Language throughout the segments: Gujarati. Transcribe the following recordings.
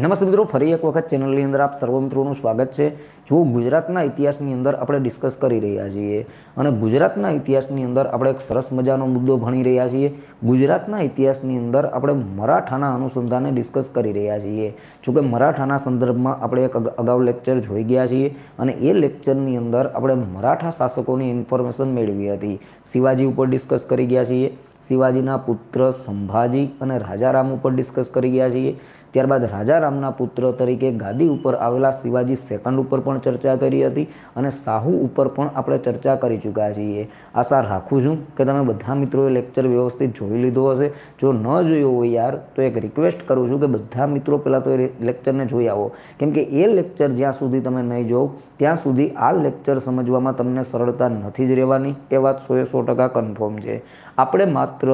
નમસ્તે મિત્રો ફરી એક વખત ચેનલની અંદર આપ સર્વ મિત્રોનું સ્વાગત છે જો ગુજરાતના ઇતિહાસની અંદર આપણે ડિસ્કસ કરી રહ્યા છીએ અને ગુજરાતના ઇતિહાસની અંદર આપણે એક સરસ મજાનો મુદ્દો ભણી રહ્યા છીએ ગુજરાતના ઇતિહાસની અંદર આપણે મરાઠાના અનુસંધાને ડિસ્કસ કરી રહ્યા છીએ જોકે મરાઠાના સંદર્ભમાં આપણે એક અગાઉ લેક્ચર જોઈ ગયા છીએ અને એ લેક્ચરની અંદર આપણે મરાઠા શાસકોની ઇન્ફોર્મેશન મેળવી હતી શિવાજી ઉપર ડિસ્કસ કરી ગયા છીએ શિવાજીના પુત્ર સંભાજી અને રાજારામ ઉપર ડિસ્કસ કરી ગયા છીએ ત્યારબાદ રાજારામના પુત્ર તરીકે ગાદી ઉપર આવેલા શિવાજી સેકન્ડ ઉપર પણ ચર્ચા કરી હતી અને સાહુ ઉપર પણ આપણે ચર્ચા કરી ચૂક્યા છીએ આશા રાખું છું કે તમે બધા મિત્રોએ લેક્ચર વ્યવસ્થિત જોઈ લીધો હશે જો ન જોયો હોય યાર તો એક રિક્વેસ્ટ કરું છું કે બધા મિત્રો પહેલાં તો એ લેક્ચરને જોઈ આવો કેમકે એ લેક્ચર જ્યાં સુધી તમે નહીં જોવ ત્યાં સુધી આ લેક્ચર સમજવામાં તમને સરળતા નથી જ રહેવાની એ વાત સોએ સો ટકા કન્ફર્મ છે આપણે માત્ર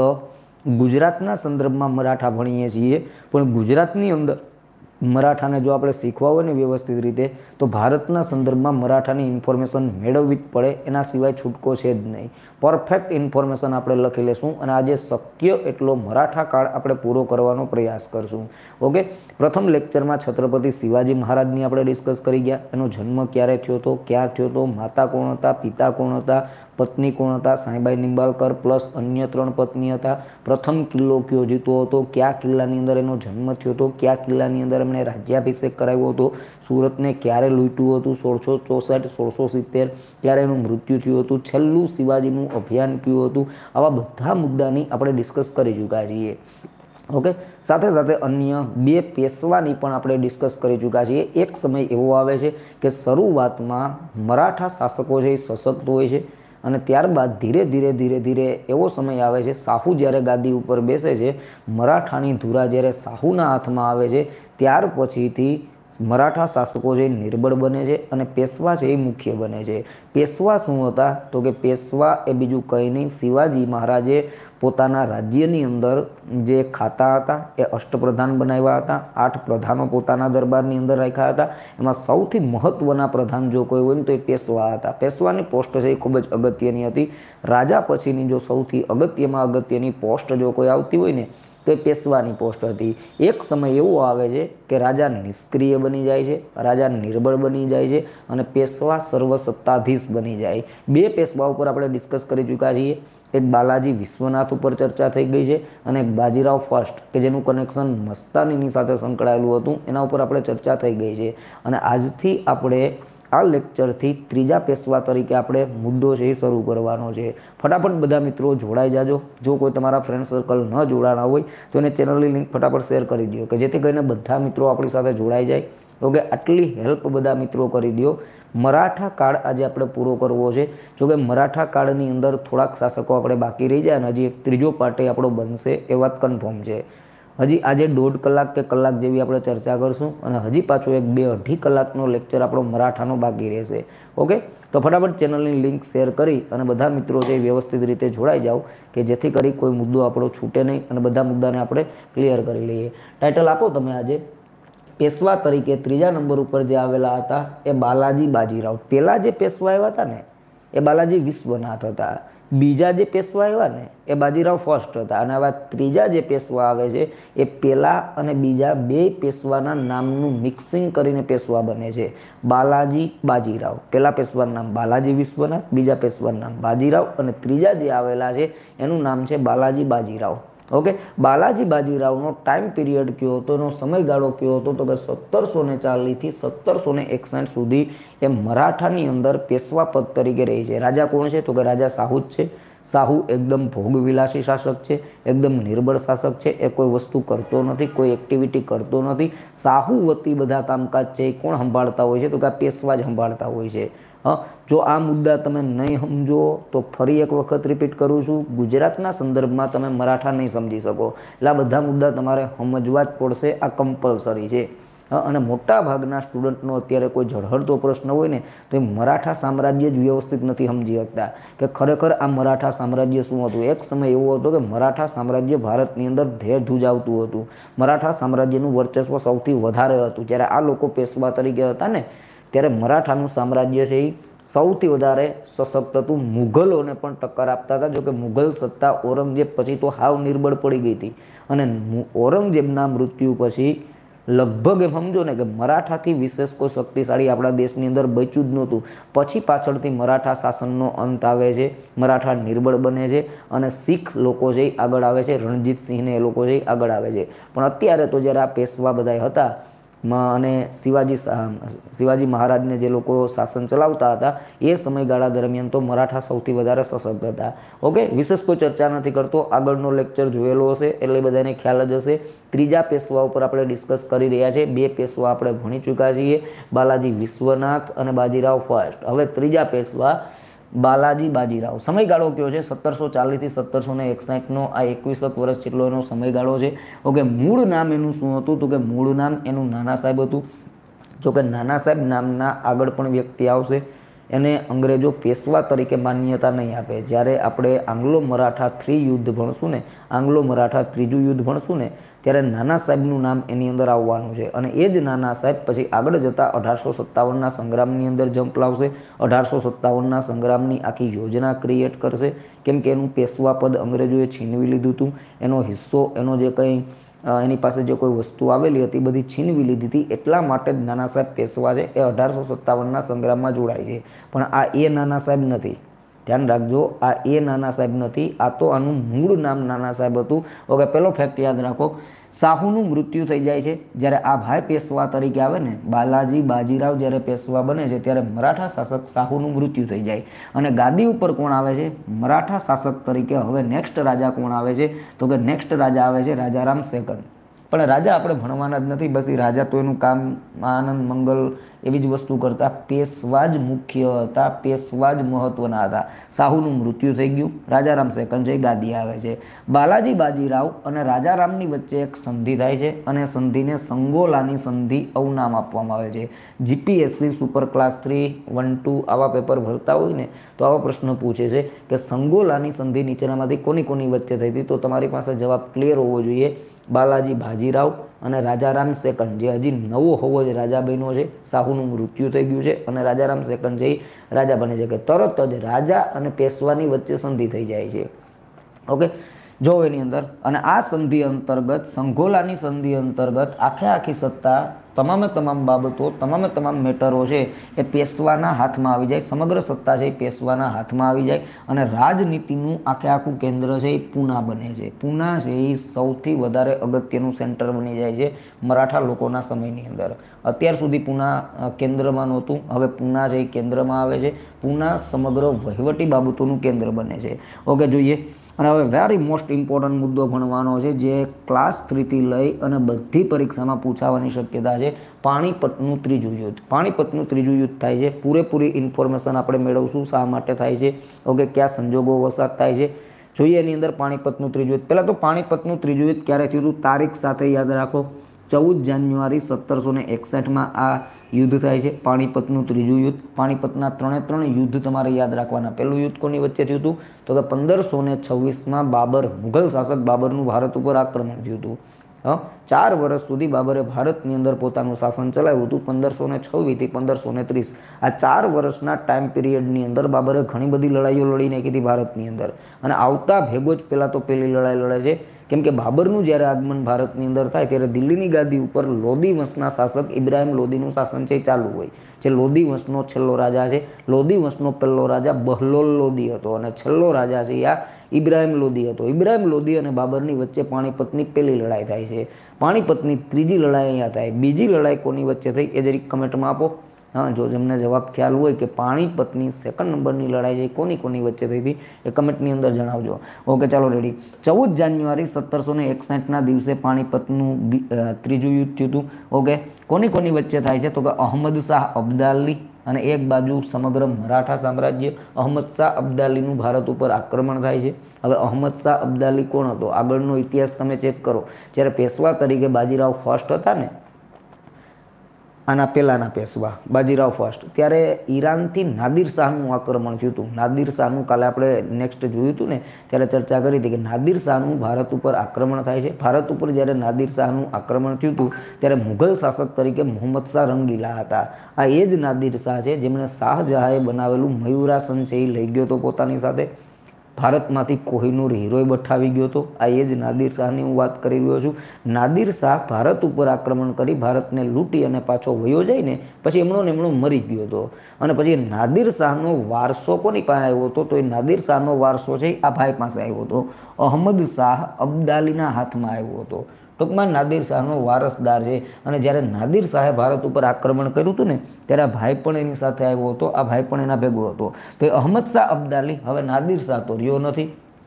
ગુજરાતના સંદર્ભમાં મરાઠા ભણીએ છીએ પણ ગુજરાતની અંદર મરાઠાને જો આપણે શીખવા હોય ને વ્યવસ્થિત રીતે તો ભારતના સંદર્ભમાં મરાઠાની ઇન્ફોર્મેશન મેળવવી જ પડે એના સિવાય છૂટકો છે જ નહીં પરફેક્ટ ઇન્ફોર્મેશન આપણે લખી લેશું અને આજે શક્ય એટલો મરાઠા કાળ આપણે પૂરો કરવાનો પ્રયાસ કરશું ઓકે પ્રથમ લેક્ચરમાં છત્રપતિ શિવાજી મહારાજની આપણે ડિસ્કસ કરી ગયા એનો જન્મ ક્યારે થયો હતો ક્યાં થયો હતો માતા કોણ હતા પિતા કોણ હતા પત્ની કોણ હતા સાંઈબાઈ નિંબાલકર પ્લસ અન્ય ત્રણ પત્ની હતા પ્રથમ કિલ્લો કયો જીતો હતો કયા કિલ્લાની અંદર એનો જન્મ થયો હતો કયા કિલ્લાની અંદર તેમણે રાજ્યાભિષેક કરાવ્યો હતો સુરતને ક્યારે લૂંટ્યું હતું સોળસો ચોસઠ સોળસો સિત્તેર ત્યારે એનું મૃત્યુ થયું હતું છેલ્લું શિવાજીનું અભિયાન કયું હતું આવા બધા મુદ્દાની આપણે ડિસ્કસ કરી ચૂક્યા છીએ ઓકે સાથે સાથે અન્ય બે પેશવાની પણ આપણે ડિસ્કસ કરી ચૂક્યા છીએ એક સમય એવો આવે છે કે શરૂઆતમાં મરાઠા શાસકો છે એ સશક્ત હોય છે અને ત્યારબાદ ધીરે ધીરે ધીરે ધીરે એવો સમય આવે છે સાહુ જ્યારે ગાદી ઉપર બેસે છે મરાઠાની ધુરા જ્યારે સાહુના હાથમાં આવે છે ત્યાર પછીથી મરાઠા શાસકો જે નિર્બળ બને છે અને પેશવા છે એ મુખ્ય બને છે પેશવા શું હતા તો કે પેશવા એ બીજું કંઈ નહીં શિવાજી મહારાજે પોતાના રાજ્યની અંદર જે ખાતા હતા એ અષ્ટપ્રધાન બનાવ્યા હતા આઠ પ્રધાનો પોતાના દરબારની અંદર રાખ્યા હતા એમાં સૌથી મહત્ત્વના પ્રધાન જો કોઈ હોય ને તો એ પેશવા હતા પેશવાની પોસ્ટ છે એ ખૂબ જ અગત્યની હતી રાજા પછીની જો સૌથી અગત્યમાં અગત્યની પોસ્ટ જો કોઈ આવતી હોય ને કે પેશવાની પોસ્ટ હતી એક સમય એવો આવે છે કે રાજા નિષ્ક્રિય બની જાય છે રાજા નિર્બળ બની જાય છે અને પેશવા સર્વસત્તાધીશ બની જાય બે પેશવા ઉપર આપણે ડિસ્કસ કરી ચૂક્યા છીએ એક બાલાજી વિશ્વનાથ ઉપર ચર્ચા થઈ ગઈ છે અને એક બાજીરાવ ફર્સ્ટ કે જેનું કનેક્શન મસ્તાનીની સાથે સંકળાયેલું હતું એના ઉપર આપણે ચર્ચા થઈ ગઈ છે અને આજથી આપણે આ લેક્ચરથી ત્રીજા પેશવા તરીકે આપણે મુદ્દો છે એ શરૂ કરવાનો છે ફટાફટ બધા મિત્રો જોડાઈ જાજો જો કોઈ તમારા ફ્રેન્ડ સર્કલ ન જોડાણા હોય તો એને ચેનલની લિંક ફટાફટ શેર કરી દો કે જેથી કરીને બધા મિત્રો આપણી સાથે જોડાઈ જાય ઓકે આટલી હેલ્પ બધા મિત્રો કરી દો મરાઠા કાળ આજે આપણે પૂરો કરવો છે જોકે મરાઠા કાળની અંદર થોડાક શાસકો આપણે બાકી રહી જાય અને હજી એક ત્રીજો પાર્ટી આપણો બનશે એ વાત કન્ફર્મ છે હજી આજે દોઢ કલાક કે કલાક જેવી આપણે ચર્ચા કરશું અને હજી પાછો એક બે અઢી કલાકનો લેક્ચર આપણો મરાઠાનો બાકી રહેશે ઓકે તો ફટાફટ ચેનલની લિંક શેર કરી અને બધા મિત્રો છે વ્યવસ્થિત રીતે જોડાઈ જાઓ કે જેથી કરી કોઈ મુદ્દો આપણો છૂટે નહીં અને બધા મુદ્દાને આપણે ક્લિયર કરી લઈએ ટાઇટલ આપો તમે આજે પેશવા તરીકે ત્રીજા નંબર ઉપર જે આવેલા હતા એ બાલાજી બાજીરાવ પહેલાં જે પેશવા આવ્યા હતા ને એ બાલાજી વિશ્વનાથ હતા બીજા જે પેશવા આવ્યા ને એ બાજીરાવ ફર્સ્ટ હતા અને આવા ત્રીજા જે પેશવા આવે છે એ પેલા અને બીજા બે પેશવાના નામનું મિક્સિંગ કરીને પેશવા બને છે બાલાજી બાજીરાવ પેલા પેશવાનું નામ બાલાજી વિશ્વનાથ બીજા પેશવાનું નામ બાજીરાવ અને ત્રીજા જે આવેલા છે એનું નામ છે બાલાજી બાજીરાવ ઓકે બાલાજી બાજીરાવનો ટાઈમ પિરિયડ કયો હતો એનો સમયગાળો કયો હતો તો કે સત્તરસો ને ચાલીસથી સત્તરસો ને એકસઠ સુધી એ મરાઠાની અંદર પેશવા પદ તરીકે રહી છે રાજા કોણ છે તો કે રાજા સાહુ છે સાહુ એકદમ ભોગવિલાસી શાસક છે એકદમ નિર્બળ શાસક છે એ કોઈ વસ્તુ કરતો નથી કોઈ એક્ટિવિટી કરતો નથી સાહુ વતી બધા કામકાજ છે એ કોણ સંભાળતા હોય છે તો કે આ પેશવા જ સંભાળતા હોય છે હા જો આ મુદ્દા તમે નહીં સમજો તો ફરી એક વખત રિપીટ કરું છું ગુજરાતના સંદર્ભમાં તમે મરાઠા નહીં સમજી શકો એટલે આ બધા મુદ્દા તમારે સમજવા જ પડશે આ કમ્પલસરી છે અને મોટા ભાગના સ્ટુડન્ટનો અત્યારે કોઈ ઝળહળતો પ્રશ્ન હોય ને તો એ મરાઠા સામ્રાજ્ય જ વ્યવસ્થિત નથી સમજી શકતા કે ખરેખર આ મરાઠા સામ્રાજ્ય શું હતું એક સમય એવો હતો કે મરાઠા સામ્રાજ્ય ભારતની અંદર ધેર આવતું હતું મરાઠા સામ્રાજ્યનું વર્ચસ્વ સૌથી વધારે હતું જ્યારે આ લોકો પેશવા તરીકે હતા ને ત્યારે મરાઠાનું સામ્રાજ્ય છે એ સૌથી વધારે સશક્ત હતું મુઘલોને પણ ટક્કર આપતા હતા જોકે મુઘલ સત્તા ઔરંગઝેબ પછી તો હાવ નિર્બળ પડી ગઈ હતી અને ઔરંગઝેબના મૃત્યુ પછી લગભગ એમ સમજો ને કે મરાઠાથી વિશેષ કોઈ શક્તિશાળી આપણા દેશની અંદર બચ્યું જ નહોતું પછી પાછળથી મરાઠા શાસનનો અંત આવે છે મરાઠા નિર્બળ બને છે અને શીખ લોકો છે આગળ આવે છે રણજીતસિંહને એ લોકો છે આગળ આવે છે પણ અત્યારે તો જ્યારે આ પેશવા બધા હતા માં અને શિવાજી શિવાજી મહારાજને જે લોકો શાસન ચલાવતા હતા એ સમયગાળા દરમિયાન તો મરાઠા સૌથી વધારે સશક્ત હતા ઓકે વિશેષ કોઈ ચર્ચા નથી કરતો આગળનો લેક્ચર જોયેલો હશે એટલે બધાને ખ્યાલ જ હશે ત્રીજા પેશવા ઉપર આપણે ડિસ્કસ કરી રહ્યા છીએ બે પેશવા આપણે ભણી ચૂક્યા છીએ બાલાજી વિશ્વનાથ અને બાજીરાવ ફર્સ્ટ હવે ત્રીજા પેશવા બાલાજી બાજીરાવ સમયગાળો કયો છે સત્તરસો ચાલીસથી સત્તરસો ને એકસાઠનો આ એકવીસક વર્ષ જેટલો એનો સમયગાળો છે ઓકે મૂળ નામ એનું શું હતું તો કે મૂળ નામ એનું નાના સાહેબ હતું જોકે નાના સાહેબ નામના આગળ પણ વ્યક્તિ આવશે એને અંગ્રેજો પેશવા તરીકે માન્યતા નહીં આપે જ્યારે આપણે આંગ્લો મરાઠા થ્રી યુદ્ધ ભણશું ને આંગ્લો મરાઠા ત્રીજું યુદ્ધ ભણશું ને ત્યારે નાના સાહેબનું નામ એની અંદર આવવાનું છે અને એ જ નાના સાહેબ પછી આગળ જતાં અઢારસો સત્તાવનના સંગ્રામની અંદર જંપ લાવશે અઢારસો સત્તાવનના સંગ્રામની આખી યોજના ક્રિએટ કરશે કેમ કે એનું પેશવા પદ અંગ્રેજોએ છીનવી લીધું હતું એનો હિસ્સો એનો જે કંઈ એની પાસે જે કોઈ વસ્તુ આવેલી હતી બધી છીનવી લીધી હતી એટલા માટે જ નાના સાહેબ પેશવા છે એ અઢારસો સત્તાવનના સંગ્રામમાં જોડાય છે પણ આ એ નાના સાહેબ નથી ધ્યાન રાખજો આ એ નાના સાહેબ નથી આ તો આનું મૂળ નામ નાના સાહેબ હતું ઓકે પેલો ફેક્ટ યાદ રાખો શાહુનું મૃત્યુ થઈ જાય છે જ્યારે આ ભાઈ પેશવા તરીકે આવે ને બાલાજી બાજીરાવ જ્યારે પેશવા બને છે ત્યારે મરાઠા શાસક શાહુનું મૃત્યુ થઈ જાય અને ગાદી ઉપર કોણ આવે છે મરાઠા શાસક તરીકે હવે નેક્સ્ટ રાજા કોણ આવે છે તો કે નેક્સ્ટ રાજા આવે છે રાજારામ સેકન્ડ પણ રાજા આપણે ભણવાના જ નથી બસ એ રાજા તો એનું કામ આનંદ મંગલ એવી જ વસ્તુ કરતા પેશવા જ મુખ્ય હતા પેશવા જ મહત્ત્વના હતા સાહુનું મૃત્યુ થઈ ગયું રાજારામ સેકન્જય ગાદી આવે છે બાલાજી બાજીરાવ અને રાજારામની વચ્ચે એક સંધિ થાય છે અને સંધિને સંગોલાની સંધિ અવનામ આપવામાં આવે છે GPSC super class three one two આવા પેપર ભરતા હોય ને તો આવા પ્રશ્ન પૂછે છે કે સંગોલાની સંધિ નીચેનામાંથી કોની કોની વચ્ચે થઈ હતી તો તમારી પાસે જવાબ ક્લિયર હોવો જોઈએ બાલાજી ભાજીરાવ અને રાજારામ સેકન્ડ જે હજી નવો હોવો જ રાજા બન્યો છે સાહુનું મૃત્યુ થઈ ગયું છે અને રાજારામ સેકન્ડ જે રાજા બને છે કે તરત જ રાજા અને પેશવાની વચ્ચે સંધિ થઈ જાય છે ઓકે જો એની અંદર અને આ સંધિ અંતર્ગત સંઘોલાની સંધિ અંતર્ગત આખે આખી સત્તા તમામે તમામ બાબતો તમામે તમામ મેટરો છે એ પેશવાના હાથમાં આવી જાય સમગ્ર સત્તા છે એ પેશવાના હાથમાં આવી જાય અને રાજનીતિનું આખે આખું કેન્દ્ર છે એ પૂના બને છે પૂના છે એ સૌથી વધારે અગત્યનું સેન્ટર બની જાય છે મરાઠા લોકોના સમયની અંદર અત્યાર સુધી પૂના કેન્દ્રમાં નહોતું હવે પૂના છે એ કેન્દ્રમાં આવે છે પૂના સમગ્ર વહીવટી બાબતોનું કેન્દ્ર બને છે ઓકે જોઈએ અને હવે વેરી મોસ્ટ ઇમ્પોર્ટન્ટ મુદ્દો ભણવાનો છે જે ક્લાસ થ્રીથી લઈ અને બધી પરીક્ષામાં પૂછાવાની શક્યતા છે પાણીપતનું ત્રીજું યુદ્ધ પાણીપતનું ત્રીજું યુદ્ધ થાય છે પૂરેપૂરી ઇન્ફોર્મેશન આપણે મેળવશું શા માટે થાય છે ઓકે કયા સંજોગો વસાદ થાય છે જોઈએ એની અંદર પાણીપતનું ત્રીજું યુદ્ધ પહેલાં તો પાણીપતનું ત્રીજું યુદ્ધ ક્યારે થયું તારીખ સાથે યાદ રાખો ચૌદ જાન્યુઆરી સત્તરસો ને એકસઠમાં આ યુદ્ધ થાય છે પાણીપતનું ત્રીજું યુદ્ધ પાણીપતના ત્રણે ત્રણ યુદ્ધ તમારે યાદ રાખવાના પહેલું યુદ્ધ કોની વચ્ચે થયું હતું તો કે પંદરસો ને છવ્વીસમાં બાબર મુઘલ શાસક બાબરનું ભારત ઉપર આક્રમણ થયું હતું ચાર વર્ષ સુધી બાબરે ભારતની અંદર પોતાનું શાસન ચલાવ્યું હતું પંદરસો ને છવ્વીથી પંદરસો ને ત્રીસ આ ચાર વર્ષના ટાઈમ પિરિયડની અંદર બાબરે ઘણી બધી લડાઈઓ લડી નાખી હતી ભારતની અંદર અને આવતા ભેગો જ પહેલાં તો પહેલી લડાઈ લડે છે કેમ કે બાબરનું જ્યારે આગમન ભારતની અંદર થાય ત્યારે દિલ્હીની ગાદી ઉપર લોદી વંશના શાસક ઇબ્રાહિમ લોદીનું શાસન છે ચાલુ હોય જે લોધી વંશનો છેલ્લો રાજા છે લોદી વંશનો પહેલો રાજા બહલોલ લોદી હતો અને છેલ્લો રાજા છે યા ઇબ્રાહિમ લોદી હતો ઇબ્રાહિમ લોદી અને બાબરની વચ્ચે પાણીપતની પહેલી લડાઈ થાય છે પાણીપતની ત્રીજી લડાઈ અહીંયા થાય બીજી લડાઈ કોની વચ્ચે થઈ એ જરીક કમેન્ટમાં આપો હા જો જેમને જવાબ ખ્યાલ હોય કે પાણીપતની સેકન્ડ નંબરની લડાઈ છે કોની કોની વચ્ચે થઈ હતી એ કમેન્ટની અંદર જણાવજો ઓકે ચાલો રેડી ચૌદ જાન્યુઆરી સત્તરસો ને એકસઠના દિવસે પાણીપતનું ત્રીજું યુદ્ધ થયું હતું ઓકે કોની કોની વચ્ચે થાય છે તો કે અહમદ શાહ અબ્દાલની અને એક બાજુ સમગ્ર મરાઠા સામ્રાજ્ય અહમદ શાહ અબ્દાલીનું ભારત ઉપર આક્રમણ થાય છે હવે અહમદ શાહ અબ્દાલી કોણ હતો આગળનો ઇતિહાસ તમે ચેક કરો જ્યારે પેશવા તરીકે બાજીરાવ ફર્સ્ટ હતા ને આના પહેલાંના પેશવા બાજીરાવ ફર્સ્ટ ત્યારે ઈરાનથી નાદિર શાહનું આક્રમણ થયું હતું નાદિર શાહનું કાલે આપણે નેક્સ્ટ જોયું હતું ને ત્યારે ચર્ચા કરી હતી કે નાદિર શાહનું ભારત ઉપર આક્રમણ થાય છે ભારત ઉપર જ્યારે નાદિર શાહનું આક્રમણ થયું હતું ત્યારે મુઘલ શાસક તરીકે મોહમ્મદ શાહ રંગીલા હતા આ એ જ નાદિર શાહ છે જેમણે શાહજહાએ બનાવેલું મયુરાસન છે એ લઈ ગયો હતો પોતાની સાથે ભારતમાંથી કોહિનૂર હીરોય બઠાવી ગયો હતો આ એ જ નાદિર શાહની હું વાત કરી રહ્યો છું નાદિર શાહ ભારત ઉપર આક્રમણ કરી ભારતને લૂંટી અને પાછો વયો જઈને પછી એમણો ને એમણો મરી ગયો હતો અને પછી નાદિર શાહનો વારસો કોની પાસે આવ્યો હતો તો એ નાદિર શાહનો વારસો છે આ ભાઈ પાસે આવ્યો હતો અહમદ શાહ અબ્દાલીના હાથમાં આવ્યો હતો ટૂંકમાં નાદિર શાહનો વારસદાર છે અને જ્યારે નાદિર શાહે ભારત ઉપર આક્રમણ કર્યું હતું ને ત્યારે આ ભાઈ પણ એની સાથે આવ્યો હતો આ ભાઈ પણ એના ભેગો હતો તો એ અહમદ શાહ અબ્દાલી હવે નાદિર શાહ તો રહ્યો નથી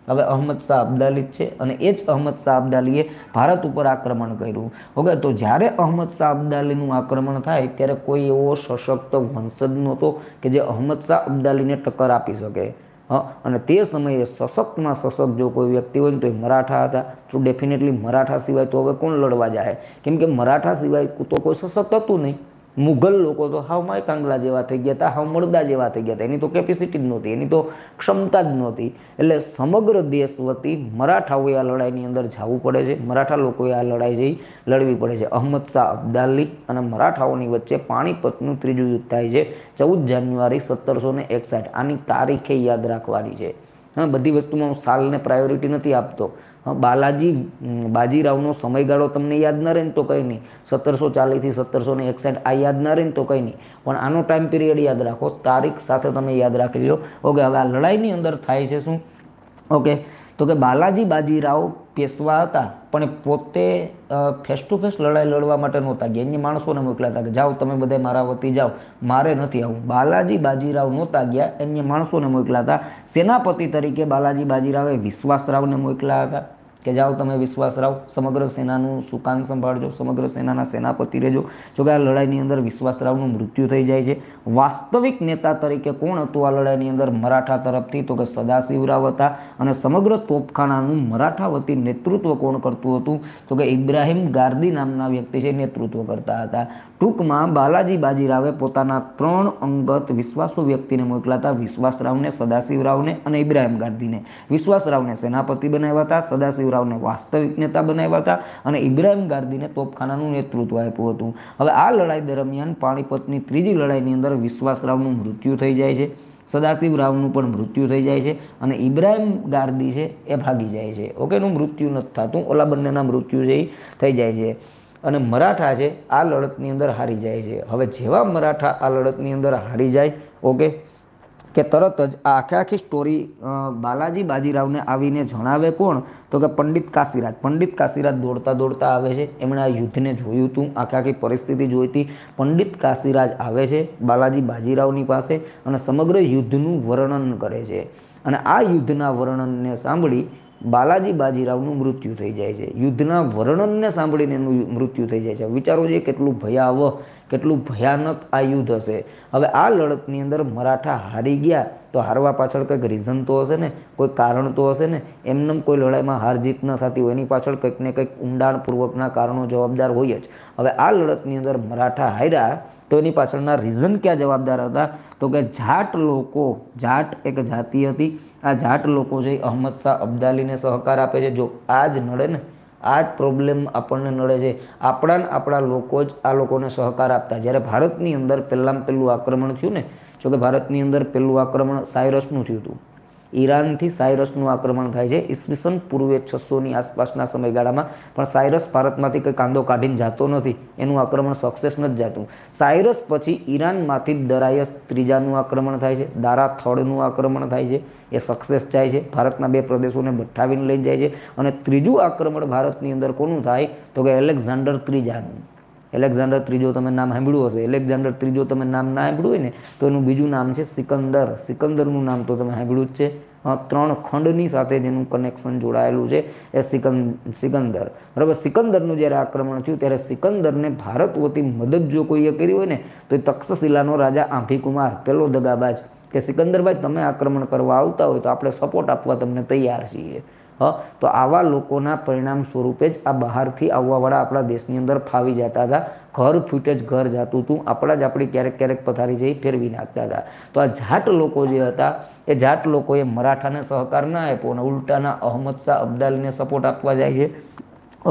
હવે અહમદ શાહ અબ્દાલી જ છે અને એ જ અહમદ શાહ અબ્દાલીએ ભારત ઉપર આક્રમણ કર્યું ઓકે તો જ્યારે અહમદ શાહ અબ્દાલીનું આક્રમણ થાય ત્યારે કોઈ એવો સશક્ત વંશજ નહોતો કે જે અહમદ શાહ અબ્દાલીને ટક્કર આપી શકે અને તે સમયે સશક્તમાં સશક્ત જો કોઈ વ્યક્તિ હોય ને તો એ મરાઠા હતા તો ડેફિનેટલી મરાઠા સિવાય તો હવે કોણ લડવા જાય કેમ કે મરાઠા સિવાય તો કોઈ સશક્ત હતું નહીં મુઘલ લોકો તો હાવ કાંગલા જેવા થઈ ગયા હતા હાવ મળદા જેવા થઈ ગયા હતા એની તો કેપેસિટી જ નહોતી એની તો ક્ષમતા જ નહોતી એટલે સમગ્ર દેશ વતી મરાઠાઓએ આ લડાઈની અંદર જવું પડે છે મરાઠા લોકોએ આ લડાઈ જઈ લડવી પડે છે અહમદ શાહ અબ્દાલી અને મરાઠાઓની વચ્ચે પાણીપતનું ત્રીજું યુદ્ધ થાય છે ચૌદ જાન્યુઆરી સત્તરસો ને એકસાઠ આની તારીખે યાદ રાખવાની છે હા બધી વસ્તુમાં હું સાલને પ્રાયોરિટી નથી આપતો બાલાજી બાજીરાવનો સમયગાળો તમને યાદ ન રહે ને તો કંઈ નહીં સત્તરસો ચાલીસથી સત્તરસો ને એકસઠ આ યાદ ન રહે ને તો કંઈ નહીં પણ આનો ટાઈમ પિરિયડ યાદ રાખો તારીખ સાથે તમે યાદ રાખી લો ઓકે હવે આ લડાઈની અંદર થાય છે શું ઓકે તો કે બાલાજી બાજીરાવ પેશવા હતા પણ પોતે ફેસ ટુ ફેસ લડાઈ લડવા માટે નહોતા ગયા એની માણસોને મોકલ્યા હતા કે જાઓ તમે બધા મારા વતી જાઓ મારે નથી આવું બાલાજી બાજીરાવ નહોતા ગયા એમની માણસોને મોકલ્યા હતા સેનાપતિ તરીકે બાલાજી બાજીરાવે વિશ્વાસરાવને મોકલ્યા હતા કે જાઓ તમે વિશ્વાસ રાવ સમગ્ર સેનાનું સુકાન સંભાળજો સમગ્ર સેનાના સેનાપતિ રહેજો જોકે આ લડાઈની અંદર વિશ્વાસ રાવનું મૃત્યુ થઈ જાય છે વાસ્તવિક નેતા તરીકે કોણ હતું આ લડાઈની અંદર મરાઠા તરફથી તો કે સદાશિવ હતા અને સમગ્ર તોપખાનાનું મરાઠા વતી નેતૃત્વ કોણ કરતું હતું તો કે ઇબ્રાહિમ ગાર્દી નામના વ્યક્તિ છે નેતૃત્વ કરતા હતા ટૂંકમાં બાલાજી બાજીરાવે પોતાના ત્રણ અંગત વિશ્વાસુ વ્યક્તિને મોકલા હતા વિશ્વાસ રાવને સદાશિવ રાવને અને ઇબ્રાહિમ ગાર્દીને વિશ્વાસ રાવને સેનાપતિ બનાવ્યા હતા સદાશિવ બાજીરાવને વાસ્તવિક નેતા બનાવ્યા હતા અને ઇબ્રાહિમ ગાર્દીને તોપખાનાનું નેતૃત્વ આપ્યું હતું હવે આ લડાઈ દરમિયાન પાણીપતની ત્રીજી લડાઈની અંદર વિશ્વાસરાવનું મૃત્યુ થઈ જાય છે સદાશિવ રાવનું પણ મૃત્યુ થઈ જાય છે અને ઇબ્રાહિમ ગાર્દી છે એ ભાગી જાય છે ઓકેનું મૃત્યુ નથી થતું ઓલા બંનેના મૃત્યુ જે થઈ જાય છે અને મરાઠા છે આ લડતની અંદર હારી જાય છે હવે જેવા મરાઠા આ લડતની અંદર હારી જાય ઓકે કે તરત જ આ આખે આખી સ્ટોરી બાલાજી બાજીરાવને આવીને જણાવે કોણ તો કે પંડિત કાશીરાજ પંડિત કાશીરાજ દોડતા દોડતા આવે છે એમણે આ યુદ્ધને જોયું હતું આખે આખી પરિસ્થિતિ જોઈ હતી પંડિત કાશીરાજ આવે છે બાલાજી બાજીરાવની પાસે અને સમગ્ર યુદ્ધનું વર્ણન કરે છે અને આ યુદ્ધના વર્ણનને સાંભળી બાલાજી બાજીરાવનું મૃત્યુ થઈ જાય છે યુદ્ધના વર્ણનને સાંભળીને એનું મૃત્યુ થઈ જાય છે વિચારો જે કેટલું ભયાવહ કેટલું ભયાનક આ યુદ્ધ હશે હવે આ લડતની અંદર મરાઠા હારી ગયા તો હારવા પાછળ કંઈક રીઝન તો હશે ને કોઈ કારણ તો હશે ને એમનેમ કોઈ લડાઈમાં હાર જીત ન થતી હોય એની પાછળ કંઈક ને કંઈક ઊંડાણપૂર્વકના કારણો જવાબદાર હોય જ હવે આ લડતની અંદર મરાઠા હાર્યા તો એની પાછળના રીઝન ક્યાં જવાબદાર હતા તો કે જાટ લોકો જાટ એક જાતિ હતી આ જાટ લોકો જે અહમદ શાહ અબ્દાલીને સહકાર આપે છે જો આ જ નડે ને આ જ પ્રોબ્લેમ આપણને નડે છે આપણા આપણા લોકો જ આ લોકોને સહકાર આપતા જ્યારે ભારતની અંદર પહેલાં પહેલું આક્રમણ થયું ને જોકે ભારતની અંદર પહેલું આક્રમણ સાયરસનું થયું હતું ઈરાનથી સાયરસનું આક્રમણ થાય છે ઈસવીસન પૂર્વે છસોની આસપાસના સમયગાળામાં પણ સાયરસ ભારતમાંથી કંઈ કાંદો કાઢીને જતો નથી એનું આક્રમણ સક્સેસ નથી જાતું સાયરસ પછી ઈરાનમાંથી દરાયસ ત્રીજાનું આક્રમણ થાય છે દારા થળનું આક્રમણ થાય છે એ સક્સેસ જાય છે ભારતના બે પ્રદેશોને બઠાવીને લઈ જાય છે અને ત્રીજું આક્રમણ ભારતની અંદર કોનું થાય તો કે એલેક્ઝાન્ડર ત્રીજાનું એલેક્ઝાન્ડર ત્રીજો તમે નામ સાંભળ્યું હશે એલેક્ઝાન્ડર ત્રીજો તમે નામ ના સાંભળ્યું હોય ને તો એનું બીજું નામ છે સિકંદર સિકંદરનું નામ તો તમે સાંભળ્યું જ છે ત્રણ ખંડની સાથે જેનું કનેક્શન જોડાયેલું છે એ સિકંદ સિકંદર બરાબર સિકંદરનું જ્યારે આક્રમણ થયું ત્યારે સિકંદરને ભારત વતી મદદ જો કોઈએ કરી હોય ને તો એ તક્ષશિલાનો રાજા આંભીકુમાર પેલો દગાબાજ કે સિકંદરભાઈ તમે આક્રમણ કરવા આવતા હોય તો આપણે સપોર્ટ આપવા તમને તૈયાર છીએ હ તો આવા લોકોના પરિણામ સ્વરૂપે જ આ બહારથી આવવાવાળા આપણા દેશની અંદર ફાવી જતા હતા ઘર ફૂટે જ ઘર જતું હતું આપણા જ આપણે ક્યારેક ક્યારેક પથારી જઈ ફેરવી નાખતા હતા તો આ જાટ લોકો જે હતા એ જાટ લોકોએ મરાઠાને સહકાર ના આપ્યો અને ઉલટાના અહમદ શાહ અબ્દાલીને સપોર્ટ આપવા જાય છે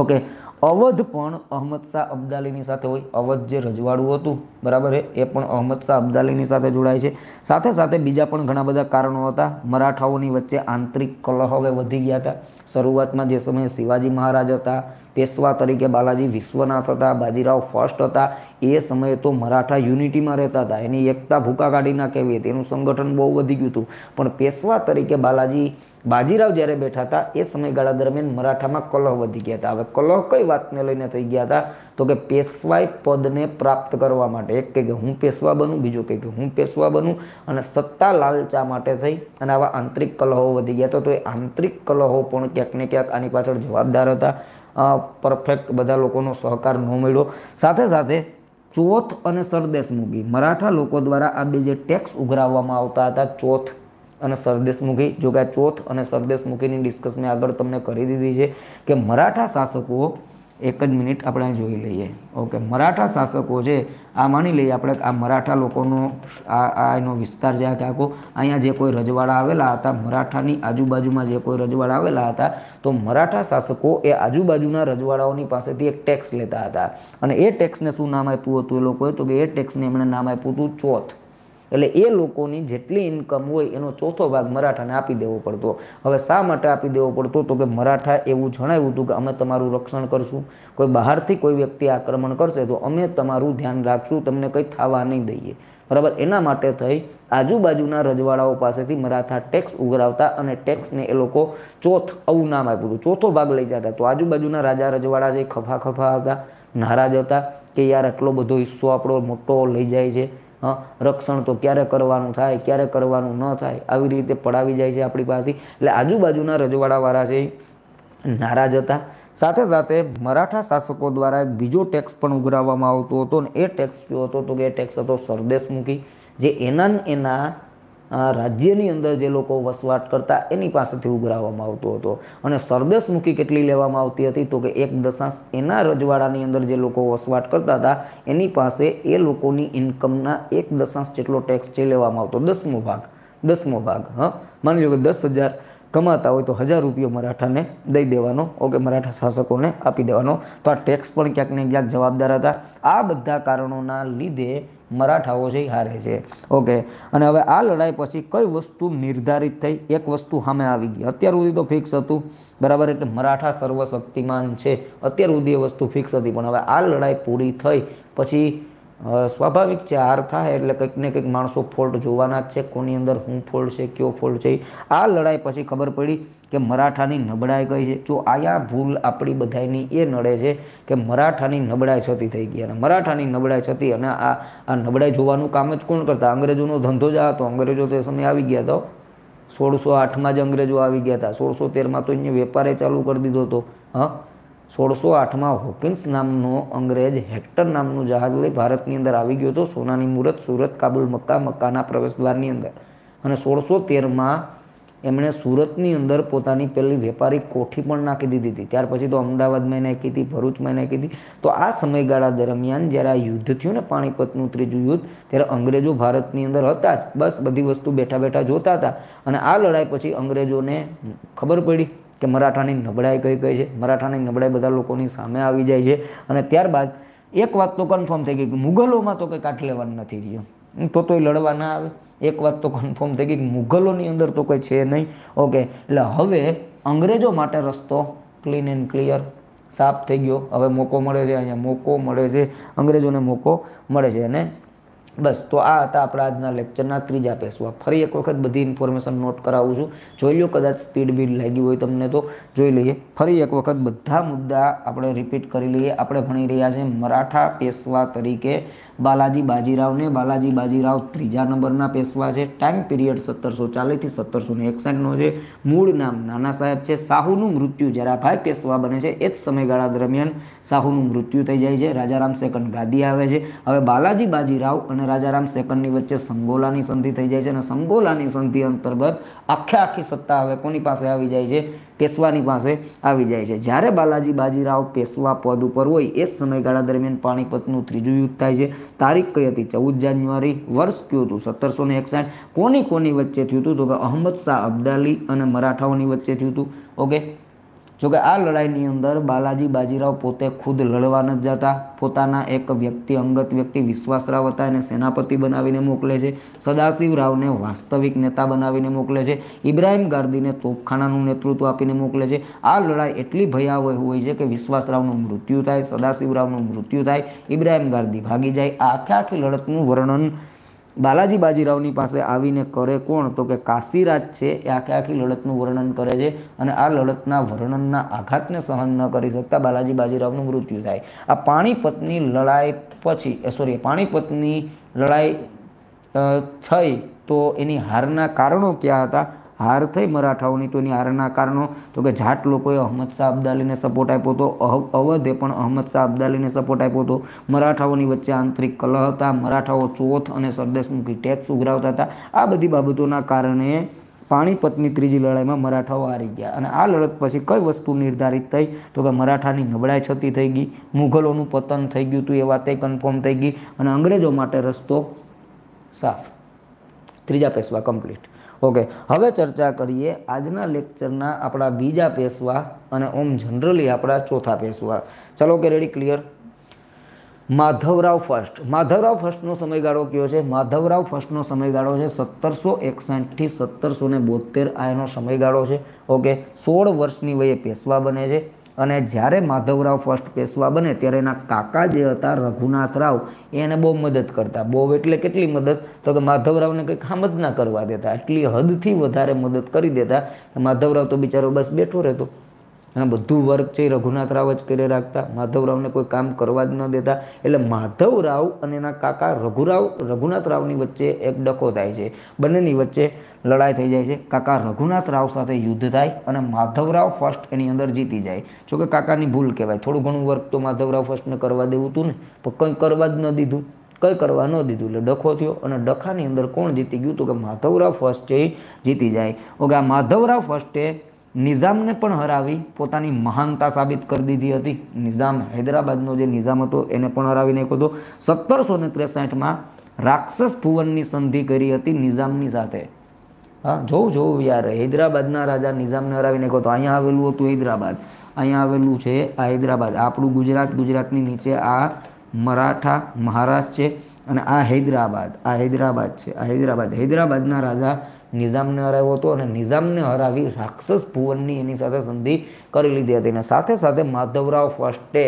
ઓકે અવધ પણ અહમદ શાહ અબ્દાલીની સાથે હોય અવધ જે રજવાડું હતું બરાબર એ પણ અહમદ શાહ અબ્દાલીની સાથે જોડાય છે સાથે સાથે બીજા પણ ઘણા બધા કારણો હતા મરાઠાઓની વચ્ચે આંતરિક કલહ હવે વધી ગયા હતા શરૂઆતમાં જે સમયે શિવાજી મહારાજ હતા પેશવા તરીકે બાલાજી વિશ્વનાથ હતા બાજીરાવ ફર્સ્ટ હતા એ સમયે તો મરાઠા યુનિટીમાં રહેતા હતા એની એકતા ભૂકા કાઢી નાખેવી હતી એનું સંગઠન બહુ વધી ગયું હતું પણ પેશવા તરીકે બાલાજી બાજીરાવ જ્યારે બેઠા હતા એ સમયગાળા દરમિયાન મરાઠામાં કલહ વધી ગયા હતા હવે કલહ કઈ વાતને લઈને થઈ ગયા હતા તો કે પેશવાય પદને પ્રાપ્ત કરવા માટે એક કહે કે હું પેશવા બનું બીજું કે હું પેશવા બનું અને સત્તા લાલચા માટે થઈ અને આવા આંતરિક કલહો વધી ગયા હતા તો એ આંતરિક કલહો પણ ક્યાંક ને ક્યાંક આની પાછળ જવાબદાર હતા પરફેક્ટ બધા લોકોનો સહકાર ન મળ્યો સાથે સાથે ચોથ અને સરદેશ મૂકી મરાઠા લોકો દ્વારા આ બે જે ટેક્સ ઉઘરાવવામાં આવતા હતા ચોથ અને સરદેશમુખી જો કે આ ચોથ અને સરદેશમુખીની ડિસ્કસ મેં આગળ તમને કરી દીધી છે કે મરાઠા શાસકો એક જ મિનિટ આપણે જોઈ લઈએ ઓકે મરાઠા શાસકો છે આ માની લઈએ આપણે આ મરાઠા લોકોનો આ આ એનો વિસ્તાર જે કે આખો અહીંયા જે કોઈ રજવાડા આવેલા હતા મરાઠાની આજુબાજુમાં જે કોઈ રજવાડા આવેલા હતા તો મરાઠા શાસકો એ આજુબાજુના રજવાડાઓની પાસેથી એક ટેક્સ લેતા હતા અને એ ટેક્સને શું નામ આપ્યું હતું એ લોકોએ તો કે એ ટેક્સને એમણે નામ આપ્યું હતું ચોથ એટલે એ લોકોની જેટલી ઇન્કમ હોય એનો ચોથો ભાગ મરાઠાને આપી દેવો પડતો હવે શા માટે આપી દેવો પડતો તો કે મરાઠા એવું જણાવ્યું હતું કે અમે તમારું રક્ષણ કરશું કોઈ બહારથી કોઈ વ્યક્તિ આક્રમણ કરશે તો અમે તમારું ધ્યાન રાખશું તમને કંઈ થવા નહીં દઈએ બરાબર એના માટે થઈ આજુબાજુના રજવાડાઓ પાસેથી મરાઠા ટેક્સ ઉઘરાવતા અને ટેક્સને એ લોકો ચોથ આવું નામ આપ્યું હતું ચોથો ભાગ લઈ જતા તો આજુબાજુના રાજા રજવાડા છે ખફા ખફા હતા નારાજ હતા કે યાર આટલો બધો હિસ્સો આપણો મોટો લઈ જાય છે રક્ષણ તો ક્યારે કરવાનું થાય ક્યારે કરવાનું ન થાય આવી રીતે પડાવી જાય છે આપણી પાસેથી એટલે આજુબાજુના રજવાડાવાળા છે નારાજ હતા સાથે સાથે મરાઠા શાસકો દ્વારા એક બીજો ટેક્સ પણ ઉઘરાવવામાં આવતો હતો ને એ ટેક્સ કયો હતો તો કે એ ટેક્સ હતો સરદેશમુખી જે એના એના રાજ્યની અંદર જે લોકો વસવાટ કરતા એની પાસેથી ઉઘરાવવામાં આવતો હતો અને સરદેશમુખી કેટલી લેવામાં આવતી હતી તો કે એક દશાંશ એના રજવાડાની અંદર જે લોકો વસવાટ કરતા હતા એની પાસે એ લોકોની ઇન્કમના એક દશાંશ જેટલો ટેક્સ જે લેવામાં આવતો દસમો ભાગ દસમો ભાગ હા માની લો કે દસ હજાર કમાતા હોય તો હજાર રૂપિયો મરાઠાને દઈ દેવાનો ઓકે મરાઠા શાસકોને આપી દેવાનો તો આ ટેક્સ પણ ક્યાંક ને ક્યાંક જવાબદાર હતા આ બધા કારણોના લીધે મરાઠાઓ છે એ હારે છે ઓકે અને હવે આ લડાઈ પછી કઈ વસ્તુ નિર્ધારિત થઈ એક વસ્તુ સામે આવી ગઈ અત્યાર સુધી તો ફિક્સ હતું બરાબર એટલે મરાઠા સર્વશક્તિમાન છે અત્યાર સુધી એ વસ્તુ ફિક્સ હતી પણ હવે આ લડાઈ પૂરી થઈ પછી સ્વાભાવિક છે હાર થાય એટલે કંઈક ને કંઈક માણસો ફોલ્ટ જોવાના જ છે કોની અંદર હું ફોલ્ટ છે કયો ફોલ્ટ છે આ લડાઈ પછી ખબર પડી કે મરાઠાની નબળાઈ કઈ છે જો આયા ભૂલ આપણી બધાની એ નડે છે કે મરાઠાની નબળાઈ છતી થઈ ગઈ અને મરાઠાની નબળાઈ છતી અને આ આ નબળાઈ જોવાનું કામ જ કોણ કરતા અંગ્રેજોનો ધંધો જ હતો અંગ્રેજો તે સમય આવી ગયા તો સોળસો આઠમાં જ અંગ્રેજો આવી ગયા હતા સોળસો તેરમાં તો અહીંયા વેપારે ચાલુ કરી દીધો હતો હા સોળસો આઠમાં હોકિન્સ નામનો અંગ્રેજ હેક્ટર નામનું જહાજ લઈ ભારતની અંદર આવી ગયો હતો સોનાની મૂર્ત સુરત કાબુલ મક્કા મક્કાના પ્રવેશદ્વારની અંદર અને સોળસો તેરમાં એમણે સુરતની અંદર પોતાની પહેલી વેપારી કોઠી પણ નાખી દીધી હતી ત્યાર પછી તો અમદાવાદમાં નાખી હતી ભરૂચમાં નાખી હતી તો આ સમયગાળા દરમિયાન જ્યારે આ યુદ્ધ થયું ને પાણીપતનું ત્રીજું યુદ્ધ ત્યારે અંગ્રેજો ભારતની અંદર હતા જ બસ બધી વસ્તુ બેઠા બેઠા જોતા હતા અને આ લડાઈ પછી અંગ્રેજોને ખબર પડી કે મરાઠાની નબળાઈ કઈ કઈ છે મરાઠાની નબળાઈ બધા લોકોની સામે આવી જાય છે અને ત્યારબાદ એક વાત તો કન્ફર્મ થઈ ગઈ કે મુગલોમાં તો કંઈ કાટ લેવાનું નથી રહ્યું તો તોય લડવા ના આવે એક વાત તો કન્ફર્મ થઈ ગઈ કે મુગલોની અંદર તો કંઈ છે નહીં ઓકે એટલે હવે અંગ્રેજો માટે રસ્તો ક્લીન એન્ડ ક્લિયર સાફ થઈ ગયો હવે મોકો મળે છે અહીંયા મોકો મળે છે અંગ્રેજોને મોકો મળે છે અને બસ તો આ હતા આપણા આજના લેક્ચરના ત્રીજા પેશવા ફરી એક વખત બધી ઇન્ફોર્મેશન નોટ કરાવું છું જોઈ લો કદાચ સ્પીડ બીડ લાગી હોય તમને તો જોઈ લઈએ ફરી એક વખત બધા મુદ્દા આપણે રિપીટ કરી લઈએ આપણે ભણી રહ્યા છીએ મરાઠા પેશવા તરીકે બાલાજી બાજીરાવને બાલાજી બાજીરાવ ત્રીજા નંબરના પેશવા છે ટાઈમ પિરિયડ સત્તરસો ચાલીસથી સત્તરસો ને એકસઠનો છે મૂળ નામ નાના સાહેબ છે સાહુનું મૃત્યુ જ્યારે ભાઈ પેશવા બને છે એ જ સમયગાળા દરમિયાન સાહુનું મૃત્યુ થઈ જાય છે રાજારામ સેકન્ડ ગાદી આવે છે હવે બાલાજી બાજીરાવ અને રાજારામ સેકન્ડની વચ્ચે સંગોલાની સંધિ થઈ જાય છે અને સંગોલાની સંધિ અંતર્ગત આખે આખી સત્તા હવે કોની પાસે આવી જાય છે પેશવાની પાસે આવી જાય છે જ્યારે બાલાજી બાજીરાવ પેશવા પદ ઉપર હોય એ જ સમયગાળા દરમિયાન પાણીપતનું ત્રીજું યુદ્ધ થાય છે તારીખ કઈ હતી ચૌદ જાન્યુઆરી વર્ષ કયું હતું સત્તરસો ને એકસાઠ કોની કોની વચ્ચે થયું હતું તો કે અહમદ શાહ અબ્દાલી અને મરાઠાઓની વચ્ચે થયું હતું ઓકે જોકે આ લડાઈની અંદર બાલાજી બાજીરાવ પોતે ખુદ લડવા ન જતા પોતાના એક વ્યક્તિ અંગત વ્યક્તિ વિશ્વાસરાવ હતા એને સેનાપતિ બનાવીને મોકલે છે સદાશિવરાવને વાસ્તવિક નેતા બનાવીને મોકલે છે ઇબ્રાહિમ ગાર્દીને તોપખાનાનું નેતૃત્વ આપીને મોકલે છે આ લડાઈ એટલી ભયાવહ હોય છે કે વિશ્વાસરાવનું મૃત્યુ થાય સદાશિવરાવનું મૃત્યુ થાય ઇબ્રાહિમ ગાર્દી ભાગી જાય આખે આખી લડતનું વર્ણન બાલાજી બાજીરાવની પાસે આવીને કરે કોણ તો કે કાશીરાજ છે એ આખે આખી લડતનું વર્ણન કરે છે અને આ લડતના વર્ણનના આઘાતને સહન ન કરી શકતા બાલાજી બાજીરાવનું મૃત્યુ થાય આ પાણીપતની લડાઈ પછી સોરી પાણીપતની લડાઈ થઈ તો એની હારના કારણો ક્યાં હતા હાર થઈ મરાઠાઓની તો એની હારના કારણો તો કે જાટ લોકોએ અહમદ શાહ અબ્દાલીને સપોર્ટ આપ્યો હતો અવધે પણ અહમદ શાહ અબ્દાલીને સપોર્ટ આપ્યો હતો મરાઠાઓની વચ્ચે આંતરિક કલહ હતા મરાઠાઓ ચોથ અને સરદેશમુખી ટેક્સ ઉઘરાવતા હતા આ બધી બાબતોના કારણે પાણીપતની ત્રીજી લડાઈમાં મરાઠાઓ હારી ગયા અને આ લડત પછી કઈ વસ્તુ નિર્ધારિત થઈ તો કે મરાઠાની નબળાઈ છતી થઈ ગઈ મુઘલોનું પતન થઈ ગયું હતું એ વાતે કન્ફર્મ થઈ ગઈ અને અંગ્રેજો માટે રસ્તો સાફ ત્રીજા પેશવા કમ્પ્લીટ ઓકે હવે ચર્ચા કરીએ આજના લેક્ચરના આપણા બીજા પેશવા અને ઓમ જનરલી આપણા ચોથા પેશવા ચલો કે ready clear Madhavrao first Madhavrao ફર્સ્ટનો સમયગાળો કયો છે માધવરાવ ફર્સ્ટનો સમયગાળો છે સત્તરસો એકસાઠથી સત્તરસો ને બોતેર આ એનો સમયગાળો છે ઓકે સોળ વર્ષની વયે પેશવા બને છે અને જ્યારે માધવરાવ ફર્સ્ટ પેશવા બને ત્યારે એના કાકા જે હતા રઘુનાથ રાવ એને બહુ મદદ કરતા બહુ એટલે કેટલી મદદ તો કે માધવરાવને કંઈ કામ જ ના કરવા દેતા એટલી હદથી વધારે મદદ કરી દેતા માધવરાવ તો બિચારો બસ બેઠો રહેતો અને બધું વર્ક છે એ રઘુનાથ રાવ જ કરી રાખતા માધવરાવને કોઈ કામ કરવા જ ન દેતા એટલે માધવરાવ અને એના કાકા રઘુરાવ રઘુનાથ રાવની વચ્ચે એક ડખો થાય છે બંનેની વચ્ચે લડાઈ થઈ જાય છે કાકા રઘુનાથ રાવ સાથે યુદ્ધ થાય અને માધવરાવ ફર્સ્ટ એની અંદર જીતી જાય જોકે કાકાની ભૂલ કહેવાય થોડું ઘણું વર્ક તો માધવરાવ ફર્સ્ટને કરવા દેવું હતું ને પણ કંઈ કરવા જ ન દીધું કંઈ કરવા ન દીધું એટલે ડખો થયો અને ડખાની અંદર કોણ જીતી ગયું તો કે માધવરાવ ફર્સ્ટે જીતી જાય ઓકે આ માધવરાવ ફર્સ્ટે નિઝામને પણ હરાવી પોતાની મહાનતા સાબિત કરી દીધી હતી નિઝામ હૈદરાબાદનો જે નિઝામ હતો એને પણ હરાવીને નાખ્યો હતો સત્તરસો ને ત્રેસઠમાં રાક્ષસ ભુવનની સંધિ કરી હતી નિઝામની સાથે હા જોઉં જોઉં યાર હૈદરાબાદના રાજા નિઝામને હરાવી નાખ્યો તો અહીંયા આવેલું હતું હૈદરાબાદ અહીંયા આવેલું છે આ હૈદરાબાદ આપણું ગુજરાત ગુજરાતની નીચે આ મરાઠા મહારાષ્ટ્ર છે અને આ હૈદરાબાદ આ હૈદરાબાદ છે આ હૈદરાબાદ હૈદરાબાદના રાજા નિઝામને હરાવ્યો હતો અને નિઝામને હરાવી રાક્ષસ ભુવનની એની સાથે સંધિ કરી લીધી હતી અને સાથે સાથે માધવરાવ ફર્સ્ટે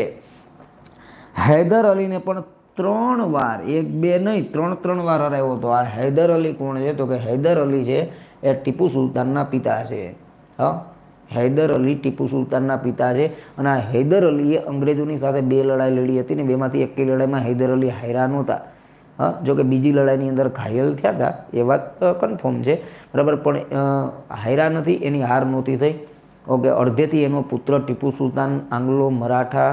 હૈદર અલીને પણ ત્રણ વાર એક બે નહીં ત્રણ ત્રણ વાર હરાવ્યો હતો આ હૈદર અલી કોણ છે તો કે હૈદર અલી છે એ ટીપુ સુલતાનના પિતા છે હા હૈદર અલી ટીપુ સુલતાનના પિતા છે અને આ હૈદર અલીએ અંગ્રેજોની સાથે બે લડાઈ લડી હતી ને બેમાંથી એકે લડાઈમાં હૈદર અલી હૈરાન હતા હા જોકે બીજી લડાઈની અંદર ઘાયલ થયા હતા એ વાત કન્ફર્મ છે બરાબર પણ હાયરા નથી એની હાર નહોતી થઈ ઓકે અડધેથી એનો પુત્ર ટીપુ સુલતાન આંગલો મરાઠા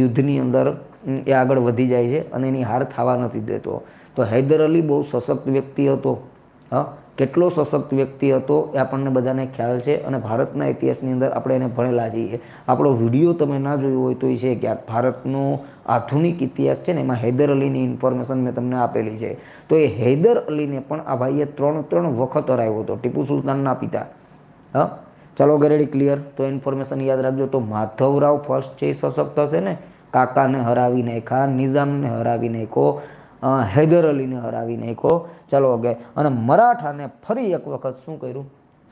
યુદ્ધની અંદર એ આગળ વધી જાય છે અને એની હાર થવા નથી દેતો તો હૈદર અલી બહુ સશક્ત વ્યક્તિ હતો હા કેટલો સશક્ત વ્યક્તિ હતો એ આપણને બધાને ખ્યાલ છે અને ભારતના ઇતિહાસની અંદર આપણે એને ભણેલા છીએ આપણો વિડીયો તમે ના જોયો હોય તો એ છે કે ભારતનો આધુનિક ઇતિહાસ છે ને એમાં હૈદર અલીની ઇન્ફોર્મેશન મેં તમને આપેલી છે તો એ હૈદર અલીને પણ આ ભાઈએ ત્રણ ત્રણ વખત હરાવ્યો હતો ટીપુ સુલતાનના પિતા હા ચાલો ગરેડી ક્લિયર તો ઇન્ફોર્મેશન યાદ રાખજો તો માધવરાવ ફર્સ્ટ છે એ સશક્ત હશે ને કાકાને હરાવી નાખ્યા નિઝામને હરાવી નાખ્યો હૈદર અલીને હરાવી નાખ્યો ચાલો કે અને મરાઠાને ફરી એક વખત શું કર્યું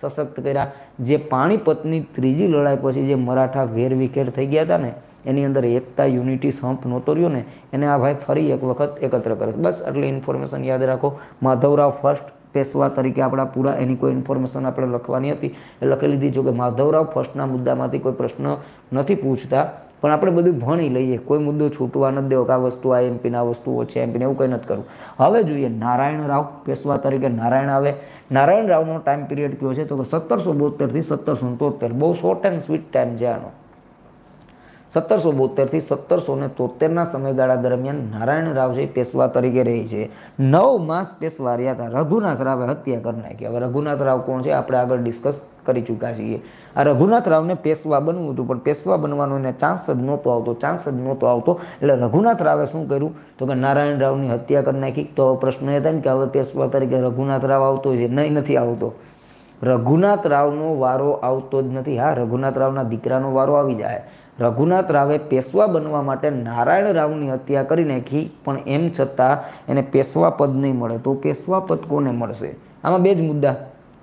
સશક્ત કર્યા જે પાણીપતની ત્રીજી લડાઈ પછી જે મરાઠા વેરવિખેર થઈ ગયા હતા ને એની અંદર એકતા યુનિટી સંપ નહોતો રહ્યો ને એને આ ભાઈ ફરી એક વખત એકત્ર કરે બસ આટલી ઇન્ફોર્મેશન યાદ રાખો માધવરાવ ફર્સ્ટ પેશવા તરીકે આપણા પૂરા એની કોઈ ઇન્ફોર્મેશન આપણે લખવાની હતી એ લખી લીધી જોકે માધવરાવ ફર્સ્ટના મુદ્દામાંથી કોઈ પ્રશ્ન નથી પૂછતા પણ આપણે બધું ભણી લઈએ કોઈ મુદ્દો છૂટવા નથી દેવો કે આ વસ્તુ આ એમપીને આ વસ્તુ ઓછી એમપીને એવું કંઈ નથી કરવું હવે જોઈએ નારાયણ રાવ પેશવા તરીકે નારાયણ આવે નારાયણ રાવનો ટાઈમ પિરિયડ કયો છે તો કે સત્તરસો બોતેરથી સત્તરસો તોતેર બહુ શોર્ટ એન્ડ સ્વીટ ટાઈમ છે આનો સત્તરસો બોતેરથી સત્તરસો ને તોતેરના સમયગાળા દરમિયાન નારાયણ રાવજી પેશવા તરીકે રહી છે નવ માસ પેશવા રહ્યા હતા રઘુનાથ રાવે હત્યા કરી નાખી હવે રઘુનાથ રાવ કોણ છે આપણે આગળ ડિસ્કસ કરી ચૂક્યા છીએ આ રઘુનાથ રાવને પેશવા બનવું હતું પણ પેશવા બનવાનો એને ચાન્સ જ નહોતો આવતો ચાન્સ જ નહોતો આવતો એટલે રઘુનાથ રાવે શું કર્યું તો કે નારાયણ રાવની હત્યા કરી નાખી તો પ્રશ્ન એ થાય કે હવે પેશવા તરીકે રઘુનાથ રાવ આવતો છે નહીં નથી આવતો રઘુનાથ રાવનો વારો આવતો જ નથી હા રઘુનાથ રાવના દીકરાનો વારો આવી જાય રઘુનાથ રાવે પેશવા બનવા માટે નારાયણ રાવની હત્યા કરી નાખી પણ એમ છતાં એને પેશવા પદ નહીં મળે તો પેશવા પદ કોને મળશે આમાં બે જ મુદ્દા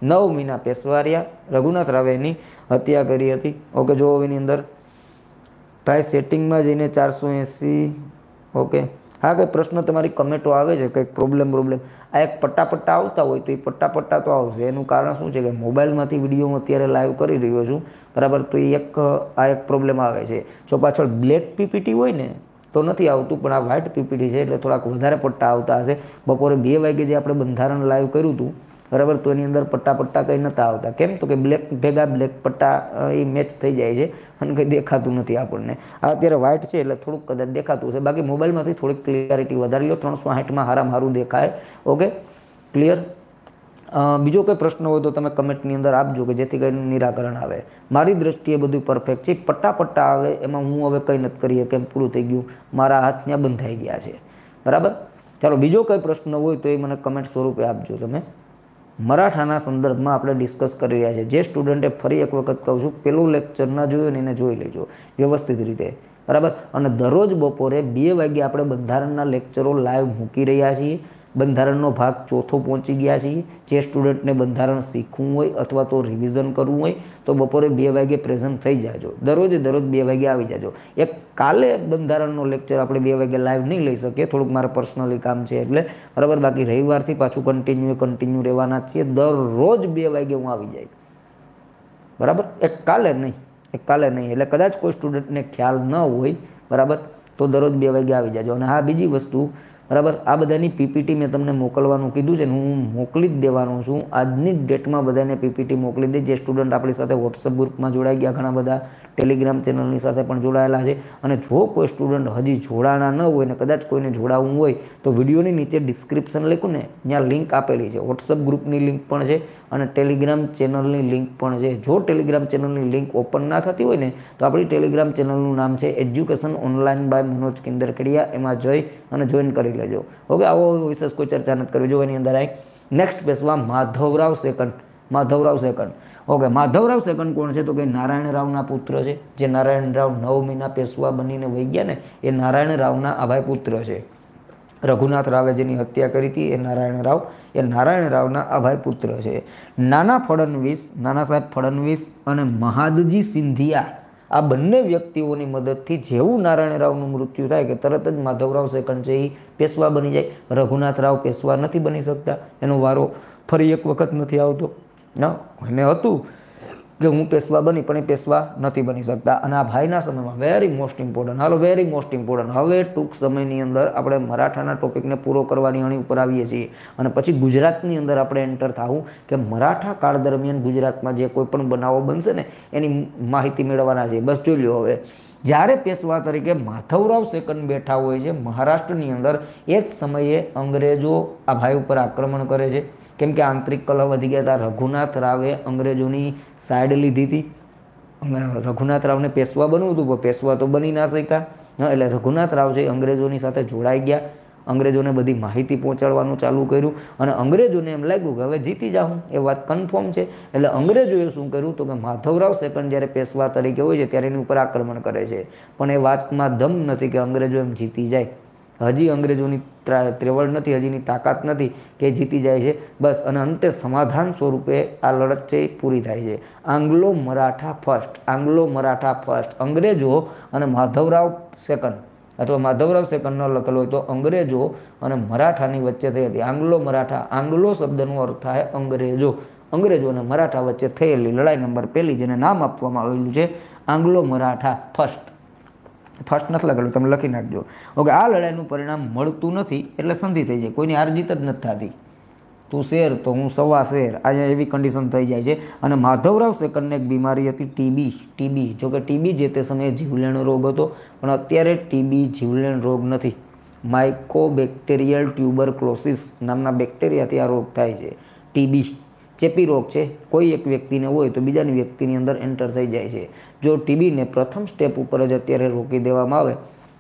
નવ મહિના પેશવારિયા રઘુનાથ રાવેની હત્યા કરી હતી ઓકે જોવો એની અંદર ભાઈ સેટિંગમાં જઈને ચારસો એંસી ઓકે હા કંઈ પ્રશ્ન તમારી કમેન્ટો આવે છે કંઈક પ્રોબ્લેમ પ્રોબ્લેમ આ એક પટ્ટા પટ્ટા આવતા હોય તો એ પટ્ટા પટ્ટા તો આવશે એનું કારણ શું છે કે મોબાઈલમાંથી વિડીયો હું અત્યારે લાઈવ કરી રહ્યો છું બરાબર તો એ એક આ એક પ્રોબ્લેમ આવે છે જો પાછળ બ્લેક પીપીટી હોય ને તો નથી આવતું પણ આ વ્હાઇટ પીપીટી છે એટલે થોડાક વધારે પટ્ટા આવતા હશે બપોરે બે વાગે જે આપણે બંધારણ લાઈવ કર્યું હતું બરાબર તો એની અંદર પટ્ટા પટ્ટા કંઈ નહોતા આવતા કેમ તો કે બ્લેક ભેગા બ્લેક પટ્ટા એ મેચ થઈ જાય છે અને કંઈ દેખાતું નથી આપણને આ અત્યારે વ્હાઇટ છે એટલે થોડુંક કદાચ દેખાતું છે બાકી મોબાઈલમાંથી થોડીક ક્લિયરિટી વધારી લો ત્રણસો સાઠમાં હારામ હારું દેખાય ઓકે ક્લિયર બીજો કોઈ પ્રશ્ન હોય તો તમે કમેન્ટની અંદર આપજો કે જેથી કરીને નિરાકરણ આવે મારી દ્રષ્ટિએ બધું પરફેક્ટ છે પટ્ટા પટ્ટા આવે એમાં હું હવે કંઈ નથી કરી કેમ પૂરું થઈ ગયું મારા હાથ ત્યાં બંધાઈ ગયા છે બરાબર ચાલો બીજો કોઈ પ્રશ્ન હોય તો એ મને કમેન્ટ સ્વરૂપે આપજો તમે મરાઠાના સંદર્ભમાં આપણે ડિસ્કસ કરી રહ્યા છીએ જે સ્ટુડન્ટે ફરી એક વખત કહું છું પેલું લેક્ચર ન જોયું ને એને જોઈ લેજો વ્યવસ્થિત રીતે બરાબર અને દરરોજ બપોરે બે વાગ્યે આપણે બંધારણના લેક્ચરો લાઈવ મૂકી રહ્યા છીએ બંધારણનો ભાગ ચોથો પહોંચી ગયા છીએ જે સ્ટુડન્ટને બંધારણ શીખવું હોય અથવા તો રિવિઝન કરવું હોય તો બપોરે બે વાગે પ્રેઝન્ટ થઈ જાજો દરરોજ દરરોજ બે વાગે આવી જાજો એક કાલે બંધારણનો લેક્ચર આપણે બે વાગે લાઈવ નહીં લઈ શકીએ થોડુંક મારે પર્સનલી કામ છે એટલે બરાબર બાકી રવિવારથી પાછું કન્ટિન્યુ કન્ટિન્યુ રહેવાના છીએ દરરોજ બે વાગે હું આવી જાય બરાબર એક કાલે નહીં એક કાલે નહીં એટલે કદાચ કોઈ સ્ટુડન્ટને ખ્યાલ ન હોય બરાબર તો દરરોજ બે વાગે આવી જાજો અને હા બીજી વસ્તુ બરાબર આ બધાની પીપીટી મેં તમને મોકલવાનું કીધું છે ને હું મોકલી જ દેવાનો છું આજની જ ડેટમાં બધાને પીપીટી મોકલી દે જે સ્ટુડન્ટ આપણી સાથે વોટ્સઅપ ગ્રુપમાં જોડાઈ ગયા ઘણા બધા ટેલિગ્રામ ચેનલની સાથે પણ જોડાયેલા છે અને જો કોઈ સ્ટુડન્ટ હજી જોડાણા ન હોય ને કદાચ કોઈને જોડાવવું હોય તો વિડીયોની નીચે ડિસ્ક્રિપ્શન લખું ને ત્યાં લિંક આપેલી છે વોટ્સઅપ ગ્રુપની લિંક પણ છે અને ટેલિગ્રામ ચેનલની લિંક પણ છે જો ટેલિગ્રામ ચેનલની લિંક ઓપન ના થતી હોય ને તો આપણી ટેલિગ્રામ ચેનલનું નામ છે education online by Manoj Kindarkadiya એમાં જોઈ અને જોઈન કરી કરી લેજો ઓકે આવો વિશેષ કોઈ ચર્ચા નથી કરવી જો એની અંદર અહીં નેક્સ્ટ પેજમાં Madhavrao second Madhavrao second okay Madhavrao second કોણ છે તો કે નારાયણ રાવના પુત્ર છે જે નારાયણ નારાયણરાવ નવમીના પેશવા બનીને વહી ગયા ને એ નારાયણ રાવના આભાઈ પુત્ર છે રઘુનાથ રાવે જેની હત્યા કરી હતી એ નારાયણ રાવ એ નારાયણ રાવના અભાઈ પુત્ર છે નાના ફડણવીસ નાના સાહેબ ફડણવીસ અને મહાદજી સિંધિયા આ બંને વ્યક્તિઓની મદદથી જેવું નારાયણ નારાયણરાવનું મૃત્યુ થાય કે તરત જ માધવરાવ સેકન્ડ છે એ પેશવા બની જાય રઘુનાથ રાવ પેશવા નથી બની શકતા એનો વારો ફરી એક વખત નથી આવતો ના અને હતું કે હું પેશવા બની પણ એ પેશવા નથી બની શકતા અને આ ભાઈના સમયમાં વેરી મોસ્ટ ઇમ્પોર્ટન્ટ હાલો વેરી મોસ્ટ ઇમ્પોર્ટન્ટ હવે ટૂંક સમયની અંદર આપણે મરાઠાના ટોપિકને પૂરો કરવાની અણી ઉપર આવીએ છીએ અને પછી ગુજરાતની અંદર આપણે એન્ટર થવું કે મરાઠા કાળ દરમિયાન ગુજરાતમાં જે કોઈ પણ બનાવો બનશે ને એની માહિતી મેળવવાના છે બસ જોઈ લો હવે જ્યારે પેશવા તરીકે માથવરાવ સેકન્ડ બેઠા હોય છે મહારાષ્ટ્રની અંદર એ જ સમયે અંગ્રેજો આ ભાઈ ઉપર આક્રમણ કરે છે કેમ કે આંતરિક કલા વધી ગયા હતા રઘુનાથ રાવે અંગ્રેજોની સાઈડ લીધી હતી રઘુનાથ રાવને પેશવા બનવું હતું પણ પેશવા તો બની ના શક્યા એટલે રઘુનાથ રાવ છે અંગ્રેજોની સાથે જોડાઈ ગયા અંગ્રેજોને બધી માહિતી પહોંચાડવાનું ચાલુ કર્યું અને અંગ્રેજોને એમ લાગ્યું કે હવે જીતી જાઉં એ વાત કન્ફર્મ છે એટલે અંગ્રેજોએ શું કર્યું તો કે માધવરાવ સેકન્ડ જ્યારે પેશવા તરીકે હોય છે ત્યારે એની ઉપર આક્રમણ કરે છે પણ એ વાતમાં દમ નથી કે અંગ્રેજો એમ જીતી જાય હજી અંગ્રેજોની ત્રેવડ નથી હજીની તાકાત નથી કે જીતી જાય છે બસ અને અંતે સમાધાન સ્વરૂપે આ લડત છે પૂરી થાય છે Anglo Maratha first Anglo Maratha first અંગ્રેજો અને માધવરાવ સેકન્ડ અથવા માધવરાવ સેકન્ડ ન લખેલો હોય તો અંગ્રેજો અને મરાઠાની વચ્ચે થઈ હતી આંગ્લો મરાઠા આંગ્લો શબ્દનો અર્થ થાય અંગ્રેજો અંગ્રેજો અને મરાઠા વચ્ચે થયેલી લડાઈ નંબર પહેલી જેને નામ આપવામાં આવેલું છે આંગ્લો મરાઠા ફર્સ્ટ ફર્સ્ટ નથી લખેલું તમે લખી નાખજો ઓકે આ લડાઈનું પરિણામ મળતું નથી એટલે સંધિ થઈ જાય કોઈની હાર જ નથી થતી તું શેર તો હું સવા શેર આજે એવી કન્ડિશન થઈ જાય છે અને માધવરાવ સેકન્ડને એક બીમારી હતી ટીબી ટીબી જોકે ટીબી જે તે સમયે જીવલેણ રોગ હતો પણ અત્યારે ટીબી જીવલેણ રોગ નથી માઇકોબેક્ટેરિયલ ક્લોસિસ નામના બેક્ટેરિયાથી આ રોગ થાય છે ટીબી ચેપી રોગ છે કોઈ એક વ્યક્તિને હોય તો બીજાની વ્યક્તિની અંદર એન્ટર થઈ જાય છે જો ટીબીને પ્રથમ સ્ટેપ ઉપર જ અત્યારે રોકી દેવામાં આવે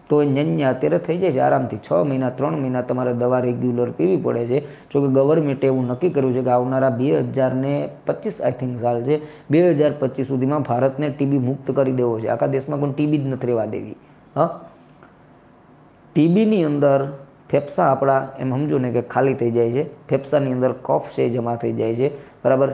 તો ન્યન્યા અત્યારે થઈ જાય છે આરામથી છ મહિના ત્રણ મહિના તમારે દવા રેગ્યુલર પીવી પડે છે જો કે ગવર્મેન્ટે એવું નક્કી કર્યું છે કે આવનારા બે હજારને પચીસ આઈ થિંક સાલ છે બે હજાર પચીસ સુધીમાં ભારતને ટીબી મુક્ત કરી દેવો છે આખા દેશમાં પણ ટીબી જ નથી રહેવા દેવી હા ટીબીની અંદર ફેફસા આપણા એમ સમજો ને કે ખાલી થઈ જાય છે ફેફસાની અંદર કફ છે જમા થઈ જાય છે બરાબર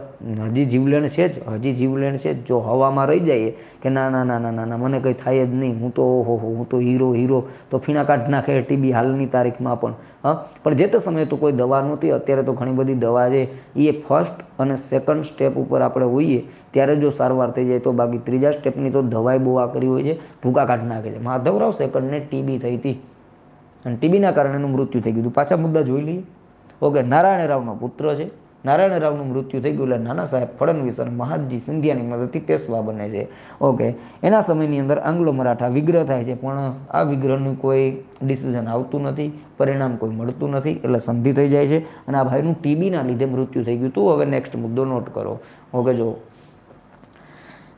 હજી જીવલેણ છે જ હજી જીવલેણ છે જ જો હવામાં રહી જઈએ કે ના ના ના ના ના મને કંઈ થાય જ નહીં હું તો ઓહો હું તો હીરો હીરો તો ફીણા કાઢ નાખે ટીબી હાલની તારીખમાં પણ હા પણ જે તે સમયે તો કોઈ દવા નહોતી અત્યારે તો ઘણી બધી દવા છે એ ફર્સ્ટ અને સેકન્ડ સ્ટેપ ઉપર આપણે હોઈએ ત્યારે જો સારવાર થઈ જાય તો બાકી ત્રીજા સ્ટેપની તો દવાઈ બહુ આ કરી હોય છે ભૂકા કાઢ નાખે છે માધવરાવ સેકન્ડને ટીબી થઈ હતી અને ટીબીના કારણે એનું મૃત્યુ થઈ ગયું પાછા મુદ્દા જોઈ લઈએ ઓકે નારાયણ રાવનો પુત્ર છે નારાયણ રાવનું મૃત્યુ થઈ ગયું એટલે નાના સાહેબ ફડણવીસ અને મહાદજી સિંધિયાની મદદથી પેશવા બને છે ઓકે એના સમયની અંદર આંગ્લો મરાઠા વિગ્રહ થાય છે પણ આ વિગ્રહનું કોઈ ડિસિઝન આવતું નથી પરિણામ કોઈ મળતું નથી એટલે સંધિ થઈ જાય છે અને આ ભાઈનું ટીબીના લીધે મૃત્યુ થઈ ગયું તું હવે નેક્સ્ટ મુદ્દો નોટ કરો ઓકે જો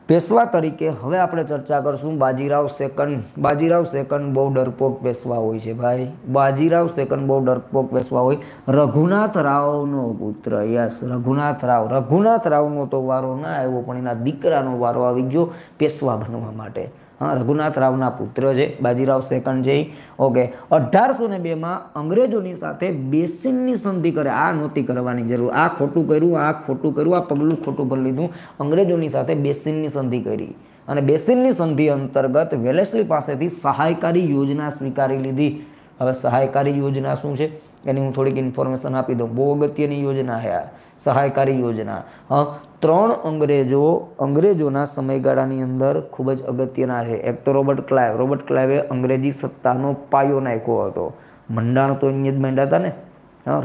પેશવા તરીકે હવે આપણે ચર્ચા કરશું બાજીરાવ સેકન્ડ બાજીરાવ સેકન્ડ બહુ ડરપોક પેશવા હોય છે ભાઈ બાજીરાવ સેકન્ડ બહુ ડરપોક પેશવા હોય રઘુનાથ રાવનો પુત્ર યસ રઘુનાથ રાવ રઘુનાથ રાવનો તો વારો ના આવ્યો પણ એના દીકરાનો વારો આવી ગયો પેશવા બનવા માટે રઘુનાથ રાવના પુત્ર છે બાજીરાવ સેકન્ડ છે ઓકે અઢારસો ને બેમાં અંગ્રેજોની સાથે બેસિનની સંધિ કરે આ નહોતી કરવાની જરૂર આ ખોટું કર્યું આ ખોટું કર્યું આ પગલું ખોટું કરી લીધું અંગ્રેજોની સાથે બેસિનની સંધિ કરી અને બેસિનની સંધિ અંતર્ગત વેલેસલી પાસેથી સહાયકારી યોજના સ્વીકારી લીધી હવે સહાયકારી યોજના શું છે એની હું થોડીક ઇન્ફોર્મેશન આપી દઉં બહુ અગત્યની યોજના છે આ સહાયકારી યોજના ત્રણ અંગ્રેજો અંગ્રેજોના સમયગાળાની અંદર ખૂબ જ અગત્યના છે એક તો રોબર્ટ ક્લાઇવ રોબર્ટ ક્લાઇવે અંગ્રેજી સત્તાનો પાયો નાખ્યો હતો મંડાણ તો અહીંયા જ માંડ્યા હતા ને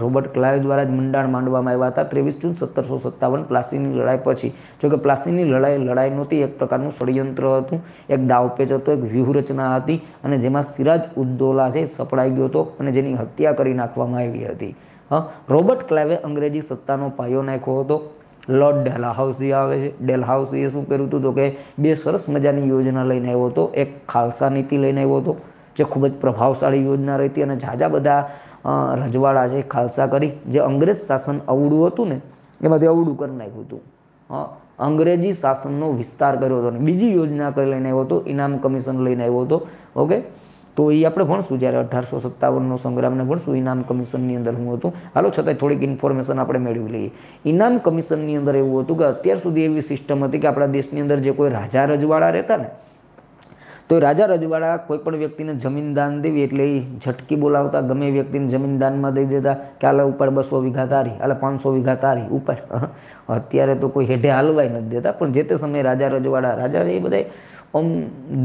રોબર્ટ ક્લાઇવ દ્વારા જ મંડાણ માંડવામાં આવ્યા હતા ત્રેવીસ જૂન સત્તરસો સત્તાવન પ્લાસીની લડાઈ પછી જોકે પ્લાસીની લડાઈ લડાઈ નહોતી એક પ્રકારનું ષડયંત્ર હતું એક દાવપેચ હતો એક વ્યૂહરચના હતી અને જેમાં સિરાજ ઉદ્દોલા છે સપડાઈ ગયો હતો અને જેની હત્યા કરી નાખવામાં આવી હતી હા રોબર્ટ ક્લેવે અંગ્રેજી સત્તાનો પાયો નાખ્યો હતો લોર્ડ ડેલહાઉસી આવે છે ડેલહાઉસીએ શું કર્યું હતું તો કે બે સરસ મજાની યોજના લઈને આવ્યો હતો એક ખાલસા નીતિ લઈને આવ્યો હતો જે ખૂબ જ પ્રભાવશાળી યોજના રહી હતી અને ઝાઝા બધા રજવાડા છે ખાલસા કરી જે અંગ્રેજ શાસન અવડું હતું ને એમાંથી અવડું કરી નાખ્યું હતું અંગ્રેજી શાસનનો વિસ્તાર કર્યો હતો ને બીજી યોજના કરી લઈને આવ્યો હતો ઇનામ કમિશન લઈને આવ્યો હતો ઓકે તો એ આપણે ભણશું જ્યારે અઢારસો સત્તાવનનો સંગ્રામને ભણશું ઇનામ કમિશનની અંદર હું હતું હાલો છતાંય થોડીક ઇન્ફોર્મેશન આપણે મેળવી લઈએ ઇનામ કમિશનની અંદર એવું હતું કે અત્યાર સુધી એવી સિસ્ટમ હતી કે આપણા દેશની અંદર જે કોઈ રાજા રજવાડા રહેતા ને તો રાજા રજવાડા કોઈ પણ વ્યક્તિને જમીન દાન દેવી એટલે એ ઝટકી બોલાવતા ગમે વ્યક્તિને જમીન દાનમાં દઈ દેતા કે આલે ઉપર બસો વીઘા તારી આલે પાંચસો વીઘા તારી ઉપર અત્યારે તો કોઈ હેઢે હાલવાય નથી દેતા પણ જે તે સમયે રાજા રજવાડા રાજા એ બધા આમ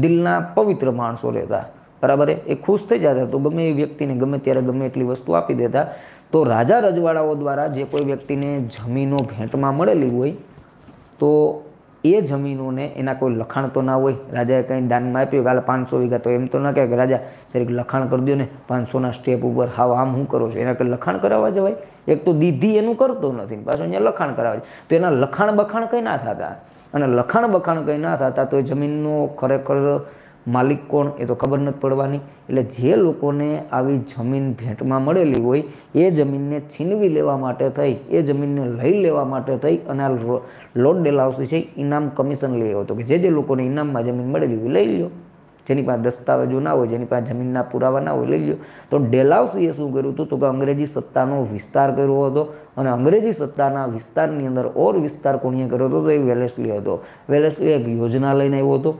દિલના પવિત્ર માણસો રહેતા બરાબર એ ખુશ થઈ જતા તો ગમે એ વ્યક્તિને ગમે ત્યારે ગમે એટલી વસ્તુ આપી દેતા તો રાજા રજવાડાઓ દ્વારા જે કોઈ વ્યક્તિને જમીનો ભેંટમાં મળેલી હોય તો એ જમીનોને એના કોઈ લખાણ તો ના હોય રાજાએ કંઈ દાનમાં આપ્યું કે પાંચસો વીઘા તો એમ તો ના કહે કે રાજા સર લખાણ કરી દો ને પાંચસોના સ્ટેપ ઉપર હાવ આમ હું કરો છો એના કંઈ લખાણ કરાવવા જવાય એક તો દીધી એનું કરતો નથી પાછું અહીંયા લખાણ કરાવે છે તો એના લખાણ બખાણ કંઈ ના થતા અને લખાણ બખાણ કંઈ ના થતા તો એ જમીનનો ખરેખર માલિક કોણ એ તો ખબર નથી પડવાની એટલે જે લોકોને આવી જમીન ભેટમાં મળેલી હોય એ જમીનને છીનવી લેવા માટે થઈ એ જમીનને લઈ લેવા માટે થઈ અને આ લોટ ડેલાવસી છે ઇનામ કમિશન લઈ આવ્યો હતો કે જે જે લોકોને ઇનામમાં જમીન મળેલી હોય લઈ લો જેની પાસે દસ્તાવેજો ના હોય જેની પાસે જમીનના પુરાવા ના હોય લઈ લો તો ડેલાવસીએ શું કર્યું હતું તો કે અંગ્રેજી સત્તાનો વિસ્તાર કર્યો હતો અને અંગ્રેજી સત્તાના વિસ્તારની અંદર ઓર વિસ્તાર કોણીએ કર્યો હતો તો એ વેલેસલી હતો વેલેસલી એક યોજના લઈને આવ્યો હતો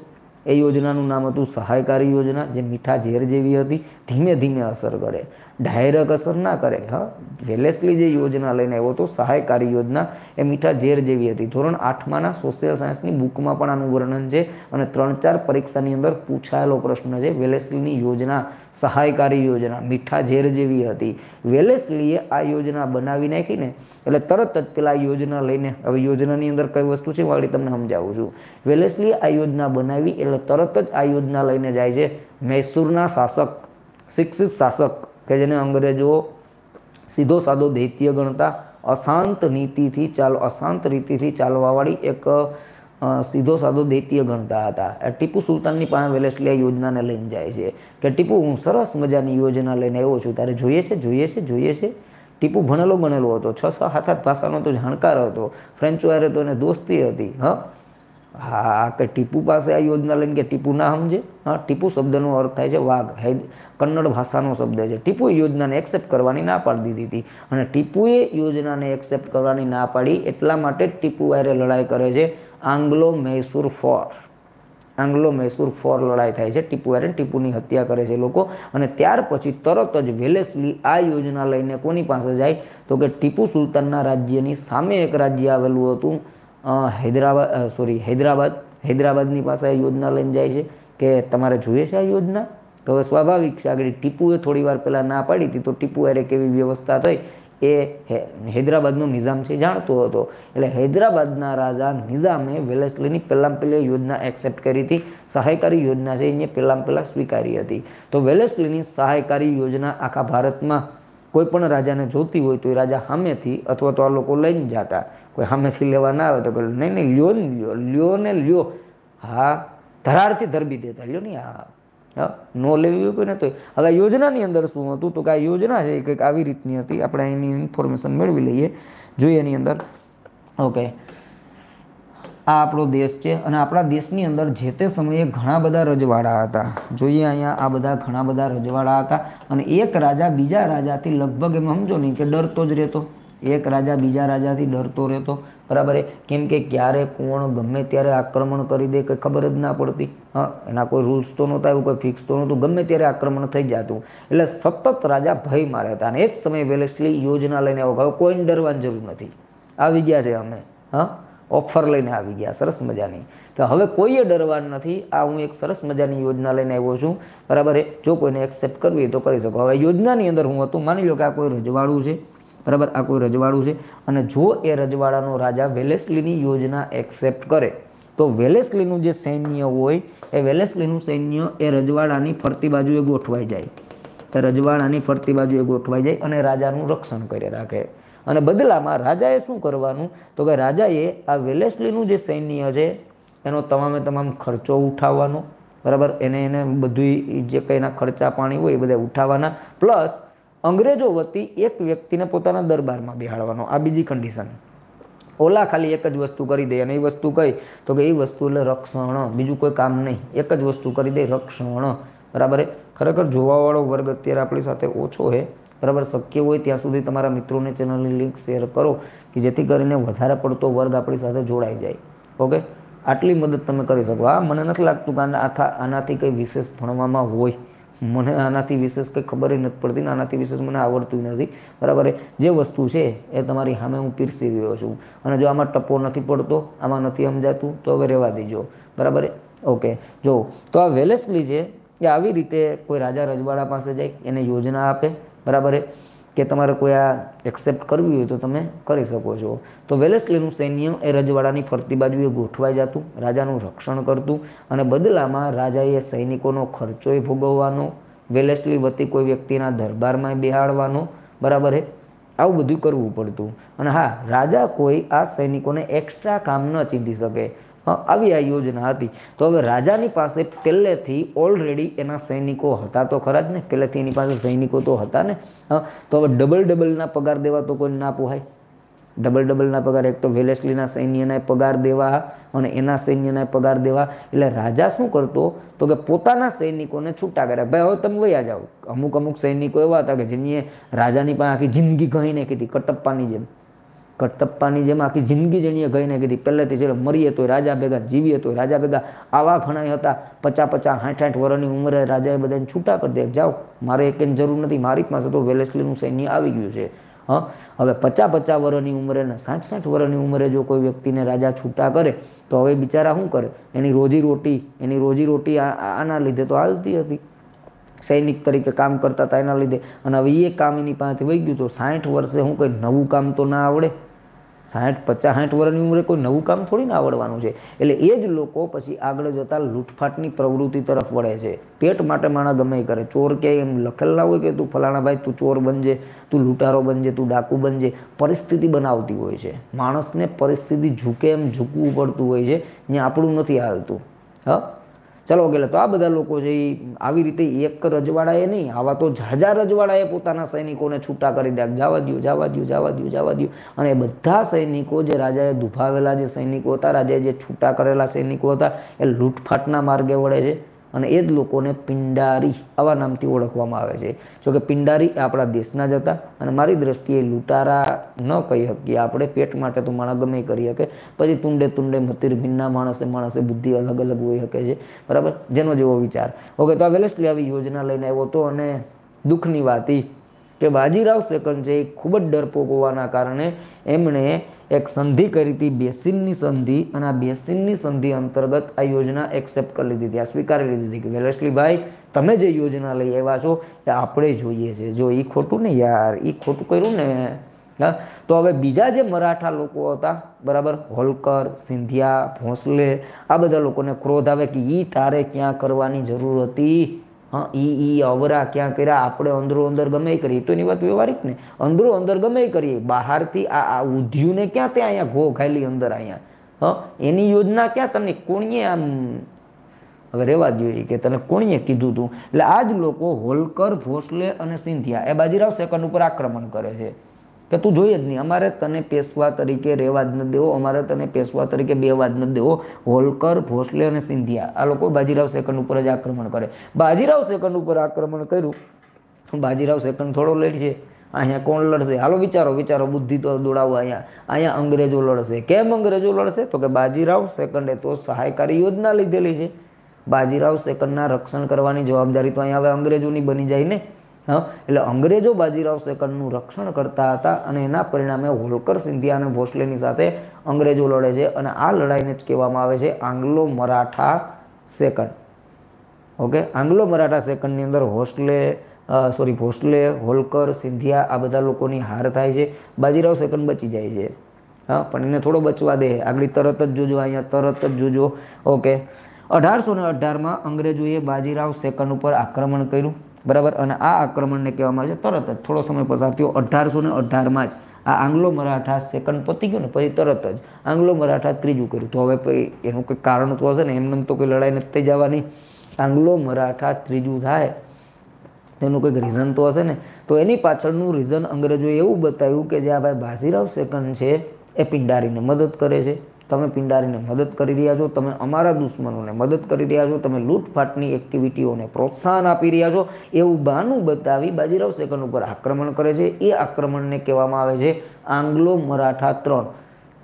એ યોજનાનું નામ હતું સહાયકારી યોજના જે મીઠા ઝેર જેવી હતી ધીમે ધીમે અસર કરે ડાયરેક્ટ અસર ના કરે હા વેલેસલી જે યોજના લઈને આવ્યો હતો સહાયકારી યોજના એ મીઠા ઝેર જેવી હતી ધોરણ આઠમાના સોશિયલ સાયન્સની બુકમાં પણ આનું વર્ણન છે અને ત્રણ ચાર પરીક્ષાની અંદર પૂછાયેલો પ્રશ્ન છે વેલેસલીની યોજના સહાયકારી યોજના મીઠા ઝેર જેવી હતી વેલેસલીએ આ યોજના બનાવી નાખીને એટલે તરત જ પેલા યોજના લઈને હવે યોજનાની અંદર કઈ વસ્તુ છે વાળી તમને સમજાવું છું વેલેસલીએ આ યોજના બનાવી એટલે તરત જ આ યોજના લઈને જાય છે મૈસૂરના શાસક શિક્ષિત શાસક કે જેને અંગ્રેજો સીધો સાદો દૈત્ય ગણતા અશાંત નીતિથી ચાલ અશાંત રીતિથી ચાલવાવાળી એક સીધો સાદો દૈત્ય ગણતા હતા ટીપુ સુલતાનની પાસે વેલેસલી આ યોજનાને લઈને જાય છે કે ટીપુ હું સરસ મજાની યોજના લઈને આવ્યો છું તારે જોઈએ છે જોઈએ છે જોઈએ છે ટીપુ ભણેલો ભણેલો હતો છ સાત હાથ ભાષાનો તો જાણકાર હતો ફ્રેન્ચ વાયર હતો અને દોસ્તી હતી હા હા કે ટીપુ પાસે આ યોજના લઈને કે ટીપુ ના સમજે હા ટીપુ શબ્દનો અર્થ થાય છે વાઘ હૈદ કન્નડ ભાષાનો શબ્દ છે ટીપુએ યોજનાને એક્સેપ્ટ કરવાની ના પાડી દીધી હતી અને ટીપુએ યોજનાને એક્સેપ્ટ કરવાની ના પાડી એટલા માટે ટીપુ આરે લડાઈ કરે છે Anglo Mysore four Anglo Mysore four લડાઈ થાય છે ટીપુ આરે ટીપુની હત્યા કરે છે લોકો અને ત્યાર પછી તરત જ વેલેસલી આ યોજના લઈને કોની પાસે જાય તો કે ટીપુ સુલતાનના રાજ્યની સામે એક રાજ્ય આવેલું હતું હૈદરાબાદ સોરી હૈદરાબાદ હૈદરાબાદની પાસે આ યોજના લઈને જાય છે કે તમારે જોઈએ છે આ યોજના તો હવે સ્વાભાવિક છે આગળ ટીપુએ થોડી વાર પહેલાં ના પાડી હતી તો ટીપુ અરે કેવી વ્યવસ્થા થઈ એ હૈદરાબાદનો નિઝામ છે જાણતો હતો એટલે હૈદરાબાદના રાજા નિઝામે વેલેસ્લીની પહેલાં પહેલી યોજના એક્સેપ્ટ કરી હતી સહાયકારી યોજના છે એને પહેલાં પહેલાં સ્વીકારી હતી તો વેલેસ્લીની સહાયકારી યોજના આખા ભારતમાં કોઈ પણ રાજાને જોતી હોય તો એ રાજા સામેથી અથવા તો આ લોકો લઈને જતા કોઈ હામેસી લેવા ના આવે તો કે નહીં નહીં લ્યો ને લ્યો લ્યો ને લ્યો હા ધરાડથી ધરબી દેતા લ્યો નહીં હા ન લેવી હોય કોઈ તો હવે યોજનાની અંદર શું હતું તો કે આ યોજના છે કંઈક આવી રીતની હતી આપણે એની ઇન્ફોર્મેશન મેળવી લઈએ જોઈએ એની અંદર ઓકે આ આપણો દેશ છે અને આપણા દેશની અંદર જે તે સમયે ઘણા બધા રજવાડા હતા જોઈએ અહીંયા આ બધા ઘણા બધા રજવાડા હતા અને એક રાજા બીજા રાજાથી લગભગ એમ સમજો નહીં કે ડરતો જ રહેતો એક રાજા બીજા રાજાથી ડરતો રહેતો બરાબર કેમ કે ક્યારે કોણ ગમે ત્યારે આક્રમણ કરી દે કંઈ ખબર જ ના પડતી હા એના કોઈ રૂલ્સ તો નહોતા એવું કોઈ ફિક્સ તો નહોતું ગમે ત્યારે આક્રમણ થઈ જતું એટલે સતત રાજા ભય માર્યા હતા અને એ જ સમયે વેલેસલી યોજના લઈને આવો ગયો કોઈને ડરવાની જરૂર નથી આવી ગયા છે અમે હા ઓફર લઈને આવી ગયા સરસ મજાની કે હવે કોઈએ ડરવાનું નથી આ હું એક સરસ મજાની યોજના લઈને આવ્યો છું બરાબર જો કોઈને એક્સેપ્ટ કરવી તો કરી શકો હવે યોજનાની અંદર હું હતું માની લો કે આ કોઈ રજવાડું છે બરાબર આ કોઈ રજવાડું છે અને જો એ રજવાડાનો રાજા વેલેસલીની યોજના એક્સેપ્ટ કરે તો વેલેસલીનું જે સૈન્ય હોય એ વેલેસલીનું સૈન્ય એ રજવાડાની ફરતી બાજુએ ગોઠવાઈ જાય એ રજવાડાની ફરતી બાજુએ ગોઠવાઈ જાય અને રાજાનું રક્ષણ કરી રાખે અને બદલામાં રાજાએ શું કરવાનું તો કે રાજાએ આ વેલેસલીનું જે સૈન્ય છે એનો તમામે તમામ ખર્ચો ઉઠાવવાનો બરાબર એને એને બધું જે કંઈના ખર્ચા પાણી હોય એ બધા ઉઠાવવાના પ્લસ અંગ્રેજો વતી એક વ્યક્તિને પોતાના દરબારમાં બેહાડવાનો આ બીજી કન્ડિશન ઓલા ખાલી એક જ વસ્તુ કરી દે અને એ વસ્તુ કઈ તો કે એ વસ્તુ એટલે રક્ષણ બીજું કોઈ કામ નહીં એક જ વસ્તુ કરી દે રક્ષણ બરાબર એ ખરેખર જોવાવાળો વર્ગ અત્યારે આપણી સાથે ઓછો છે બરાબર શક્ય હોય ત્યાં સુધી તમારા મિત્રોને ચેનલની લિંક શેર કરો કે જેથી કરીને વધારે પડતો વર્ગ આપણી સાથે જોડાઈ જાય ઓકે આટલી મદદ તમે કરી શકો હા મને નથી લાગતું કારણ કે આનાથી કંઈ વિશેષ ભણવામાં હોય મને આનાથી વિશેષ કંઈ ખબર જ નથી પડતી ને આનાથી વિશેષ મને આવડતું નથી બરાબર જે વસ્તુ છે એ તમારી સામે હું પીરસી રહ્યો છું અને જો આમાં ટપ્પો નથી પડતો આમાં નથી સમજાતું તો હવે રહેવા દેજો બરાબર ઓકે જો તો આ વેલેસલી છે એ આવી રીતે કોઈ રાજા રજવાડા પાસે જાય એને યોજના આપે બરાબર કે તમારે કોઈ આ એક્સેપ્ટ કરવી હોય તો તમે કરી શકો છો તો વેલેસ્લીનું સૈન્ય એ રજવાડાની ફરતી બાજુએ ગોઠવાઈ જતું રાજાનું રક્ષણ કરતું અને બદલામાં રાજાએ સૈનિકોનો ખર્ચોય ભોગવવાનો વેલેસ્લી વતી કોઈ વ્યક્તિના દરબારમાં બેહાડવાનો બરાબર હે આવું બધું કરવું પડતું અને હા રાજા કોઈ આ સૈનિકોને એક્સ્ટ્રા કામ ન ચીંધી શકે આવી આ યોજના હતી તો હવે રાજાની પાસે પહેલેથી ઓલરેડી એના સૈનિકો હતા તો ખરા જ ને પહેલેથી એની પાસે સૈનિકો તો હતા ને તો હવે ડબલ ડબલના પગાર દેવા તો કોઈ ના પોહાય ડબલ ડબલના પગાર એક તો વેલેસલીના સૈન્યના પગાર દેવા અને એના સૈન્યના પગાર દેવા એટલે રાજા શું કરતો તો કે પોતાના સૈનિકોને છૂટા કર્યા ભાઈ હવે તમે વયા જાઓ અમુક અમુક સૈનિકો એવા હતા કે જેની રાજાની પાસે આખી જિંદગી ગઈ નાખી હતી કટપ્પાની જેમ કટપ્પાની જેમ આખી જિંદગી જણીએ ગઈને કીધી પહેલેથી ચલો મરીએ તો રાજા ભેગા જીવીએ તો રાજા ભેગા આવા ઘણા હતા પચાસ પચાસ સાઠ આઠ વર્ષની ઉંમરે રાજાએ બધાને છૂટા કરી દે જાઓ મારે એક જરૂર નથી મારી પાસે તો વેલેસલીનું સૈન્ય આવી ગયું છે હં હવે પચા પચા વર્ષની ઉંમરે ને સાઠ સાઠ વર્ષની ઉંમરે જો કોઈ વ્યક્તિને રાજા છૂટા કરે તો હવે બિચારા શું કરે એની રોજીરોટી એની રોજીરોટી આના લીધે તો હાલતી હતી સૈનિક તરીકે કામ કરતા હતા એના લીધે અને હવે એ કામ એની પાસેથી વહી ગયું તો સાઠ વર્ષે હું કંઈ નવું કામ તો ના આવડે સાઠ પચાસ સાઠ વર્ષની ઉંમરે કોઈ નવું કામ થોડી ને આવડવાનું છે એટલે એ જ લોકો પછી આગળ જતાં લૂંટફાટની પ્રવૃત્તિ તરફ વળે છે પેટ માટે માણસ ગમે કરે ચોર ક્યાંય એમ લખેલ હોય કે તું ફલાણા ભાઈ તું ચોર બનજે તું લૂંટારો બનજે તું ડાકુ બનજે પરિસ્થિતિ બનાવતી હોય છે માણસને પરિસ્થિતિ ઝૂકે એમ ઝૂકવું પડતું હોય છે ને આપણું નથી હાલતું હા ચલો ગયેલા તો આ બધા લોકો છે એ આવી રીતે એક રજવાડાએ નહીં આવા તો હજાર રજવાડાએ પોતાના સૈનિકોને છૂટા કરી દે જવા દો જવા દો જવા દો જવા દો અને બધા સૈનિકો જે રાજાએ દુભાવેલા જે સૈનિકો હતા રાજાએ જે છૂટા કરેલા સૈનિકો હતા એ લૂંટફાટના માર્ગે વળે છે અને એ જ લોકોને પિંડારી આવા નામથી ઓળખવામાં આવે છે જો કે પિંડારી આપણા દેશના જ હતા અને મારી દ્રષ્ટિએ લૂંટારા ન કહી શકીએ આપણે પેટ માટે તો માણસ ગમે કરી શકે પછી તુંડે તુંડે મતિર ભિન્ના માણસે માણસે બુદ્ધિ અલગ અલગ હોઈ શકે છે બરાબર જેનો જેવો વિચાર ઓકે તો આ વેલેસલી આવી યોજના લઈને આવ્યો હતો અને દુઃખની વાત કે બાજીરાવ સેકન્ડ છે એ ખૂબ જ ડરપોક હોવાના કારણે એમણે એક સંધિ કરી હતી બેસિનની સંધિ અને આ બેસિનની સંધિ અંતર્ગત આ યોજના એક્સેપ્ટ કરી લીધી હતી આ સ્વીકારી લીધી હતી કે વેલેશલીભાઈ તમે જે યોજના લઈ આવ્યા છો એ આપણે જોઈએ છે જો એ ખોટું ને યાર એ ખોટું કર્યું ને હા તો હવે બીજા જે મરાઠા લોકો હતા બરાબર હોલકર સિંધિયા ભોંસલે આ બધા લોકોને ક્રોધ આવે કે એ તારે ક્યાં કરવાની જરૂર હતી હા ઈ ઈ અવરા ક્યાં કર્યા આપણે અંદરો અંદર ગમે કરીએ તો એની વાત વ્યવહારિક ને અંદરો અંદર ગમે કરીએ બહારથી આ આ ઉધ્યુને ક્યાં ત્યાં અહીંયા ઘો ખાયેલી અંદર અહીંયા હા એની યોજના ક્યાં તમને કોણીએ આમ હવે રહેવા એ કે તને કોણીએ કીધું હતું એટલે આ જ લોકો હોલકર ભોસલે અને સિંધિયા એ બાજીરાવ સેકન્ડ ઉપર આક્રમણ કરે છે કે તું જોઈએ જ નહીં અમારે તને પેશવા તરીકે રહેવા જ ન દેવો અમારે તને પેશવા તરીકે બેવા જ ન દેવો હોલકર ભોસલે અને સિંધિયા આ લોકો બાજીરાવ સેકન્ડ ઉપર જ આક્રમણ કરે બાજીરાવ સેકન્ડ ઉપર આક્રમણ કર્યું બાજીરાવ સેકન્ડ થોડો લડી છે અહીંયા કોણ લડશે હાલો વિચારો વિચારો બુદ્ધિ તો દોડાવો અહીંયા અહીંયા અંગ્રેજો લડશે કેમ અંગ્રેજો લડશે તો કે બાજીરાવ સેકન્ડે તો સહાયકારી યોજના લીધેલી છે બાજીરાવ સેકન્ડના રક્ષણ કરવાની જવાબદારી તો અહીંયા હવે અંગ્રેજોની બની જાય ને એટલે અંગ્રેજો બાજીરાવ સેકન્ડનું રક્ષણ કરતા હતા અને એના પરિણામે હોલકર સિંધિયા અને ભોસલેની સાથે અંગ્રેજો લડે છે અને આ લડાઈને જ કહેવામાં આવે છે Anglo Maratha second okay Anglo Maratha સેકન્ડની અંદર હોસ્ટલે સોરી ભોસલે હોલકર સિંધિયા આ બધા લોકોની હાર થાય છે બાજીરાવ સેકન્ડ બચી જાય છે હા પણ એને થોડો બચવા દે આગળ તરત જ જોજો અહીંયા તરત જ જોજો ઓકે અઢારસો ને અઢારમાં અંગ્રેજોએ બાજીરાવ સેકન્ડ ઉપર આક્રમણ કર્યું બરાબર અને આ આક્રમણને કહેવામાં આવે છે તરત જ થોડો સમય પસાર થયો અઢારસો ને અઢારમાં જ આ આંગ્લો મરાઠા સેકન્ડ પતી ગયો ને પછી તરત જ આંગ્લો મરાઠા ત્રીજું કર્યું તો હવે પછી એનું કંઈ કારણ તો હશે ને એમને તો કોઈ લડાઈ નથી થઈ જવાની આંગ્લો મરાઠા ત્રીજું થાય એનું કંઈક રીઝન તો હશે ને તો એની પાછળનું રીઝન અંગ્રેજોએ એવું બતાવ્યું કે જે આ ભાઈ બાજીરાવ સેકન્ડ છે એ પિંડારીને મદદ કરે છે તમે પિંડારીને મદદ કરી રહ્યા છો તમે અમારા દુશ્મનોને મદદ કરી રહ્યા છો તમે લૂંટફાટની એક્ટિવિટીઓને પ્રોત્સાહન આપી રહ્યા છો એવું બહાનું બતાવી બાજીરાવ સેકન્ડ ઉપર આક્રમણ કરે છે એ આક્રમણને કહેવામાં આવે છે આંગ્લો મરાઠા ત્રણ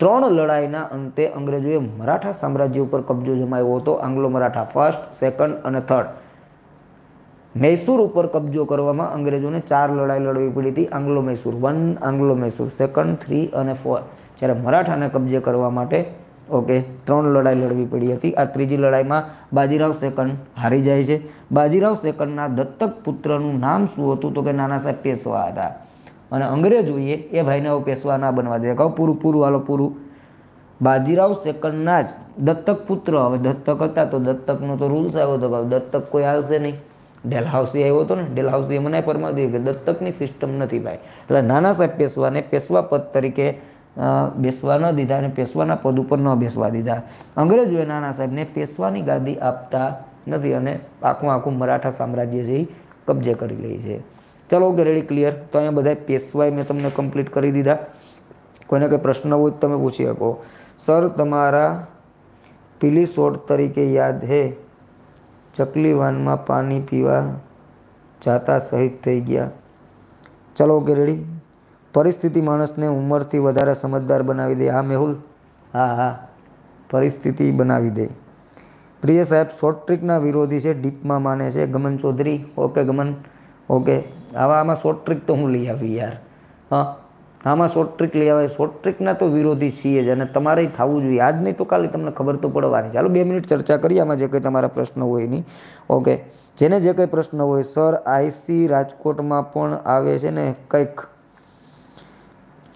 ત્રણ લડાઈના અંતે અંગ્રેજોએ મરાઠા સામ્રાજ્ય ઉપર કબજો જમાવ્યો હતો આંગ્લો મરાઠા ફર્સ્ટ સેકન્ડ અને થર્ડ મૈસૂર ઉપર કબજો કરવામાં અંગ્રેજોને ચાર લડાઈ લડવી પડી હતી Anglo Mysore one Anglo Mysore second three અને ફોર જ્યારે મરાઠાને કબજે કરવા માટે ઓકે ત્રણ લડાઈ લડવી પડી હતી આ ત્રીજી લડાઈમાં બાજીરાવ સેકન્ડ હારી જાય છે બાજીરાવ સેકન્ડના દત્તક પુત્રનું નામ શું હતું તો કે નાના સાહેબ પેશવા હતા અને અંગ્રેજોએ એ ભાઈને હવે પેશવા ના બનવા દે કહો પૂરું પૂરું હાલો પૂરું બાજીરાવ સેકન્ડના જ દત્તક પુત્ર હવે દત્તક હતા તો દત્તકનો તો રૂલ્સ આવ્યો હતો કહો દત્તક કોઈ આવશે નહીં ડેલહાઉસી આવ્યો હતો ને ડેલહાઉસીએ મને ફરમાવી દીધું કે દત્તકની સિસ્ટમ નથી ભાઈ એટલે નાના સાહેબ પેશવાને પેશવા પદ તરીકે બેસવા ન દીધા અને પેશવાના પદ ઉપર ન બેસવા દીધા અંગ્રેજોએ નાના સાહેબને પેશવાની ગાદી આપતા નથી અને આખું આખું મરાઠા સામ્રાજ્ય છે કબજે કરી લે છે ચલો ગરેડી ક્લિયર તો અહીંયા બધા પેશવાય મેં તમને કમ્પ્લીટ કરી દીધા કોઈને કંઈ પ્રશ્ન હોય તમે પૂછી શકો સર તમારા પીલી શોટ તરીકે યાદ હે ચકલી વાનમાં પાણી પીવા જાતા શહીદ થઈ ગયા ચલો ગરેડી પરિસ્થિતિ માણસને ઉંમરથી વધારે સમજદાર બનાવી દે હા મેહુલ હા હા પરિસ્થિતિ બનાવી દે પ્રિય સાહેબ શોર્ટ ટ્રિકના વિરોધી છે ડીપમાં માને છે ગમન ચૌધરી ઓકે ગમન ઓકે આવા આમાં શોર્ટ ટ્રિક તો હું લઈ આવી યાર હા આમાં શોર્ટ ટ્રિક લઈ આવે શોર્ટ ટ્રિકના તો વિરોધી છીએ જ અને તમારે થવું જોઈએ આજ નહીં તો કાલે તમને ખબર તો પડવાની ચાલો બે મિનિટ ચર્ચા કરીએ આમાં જે કંઈ તમારા પ્રશ્ન હોય નહીં ઓકે જેને જે કંઈ પ્રશ્ન હોય સર આઈસી રાજકોટમાં પણ આવે છે ને કંઈક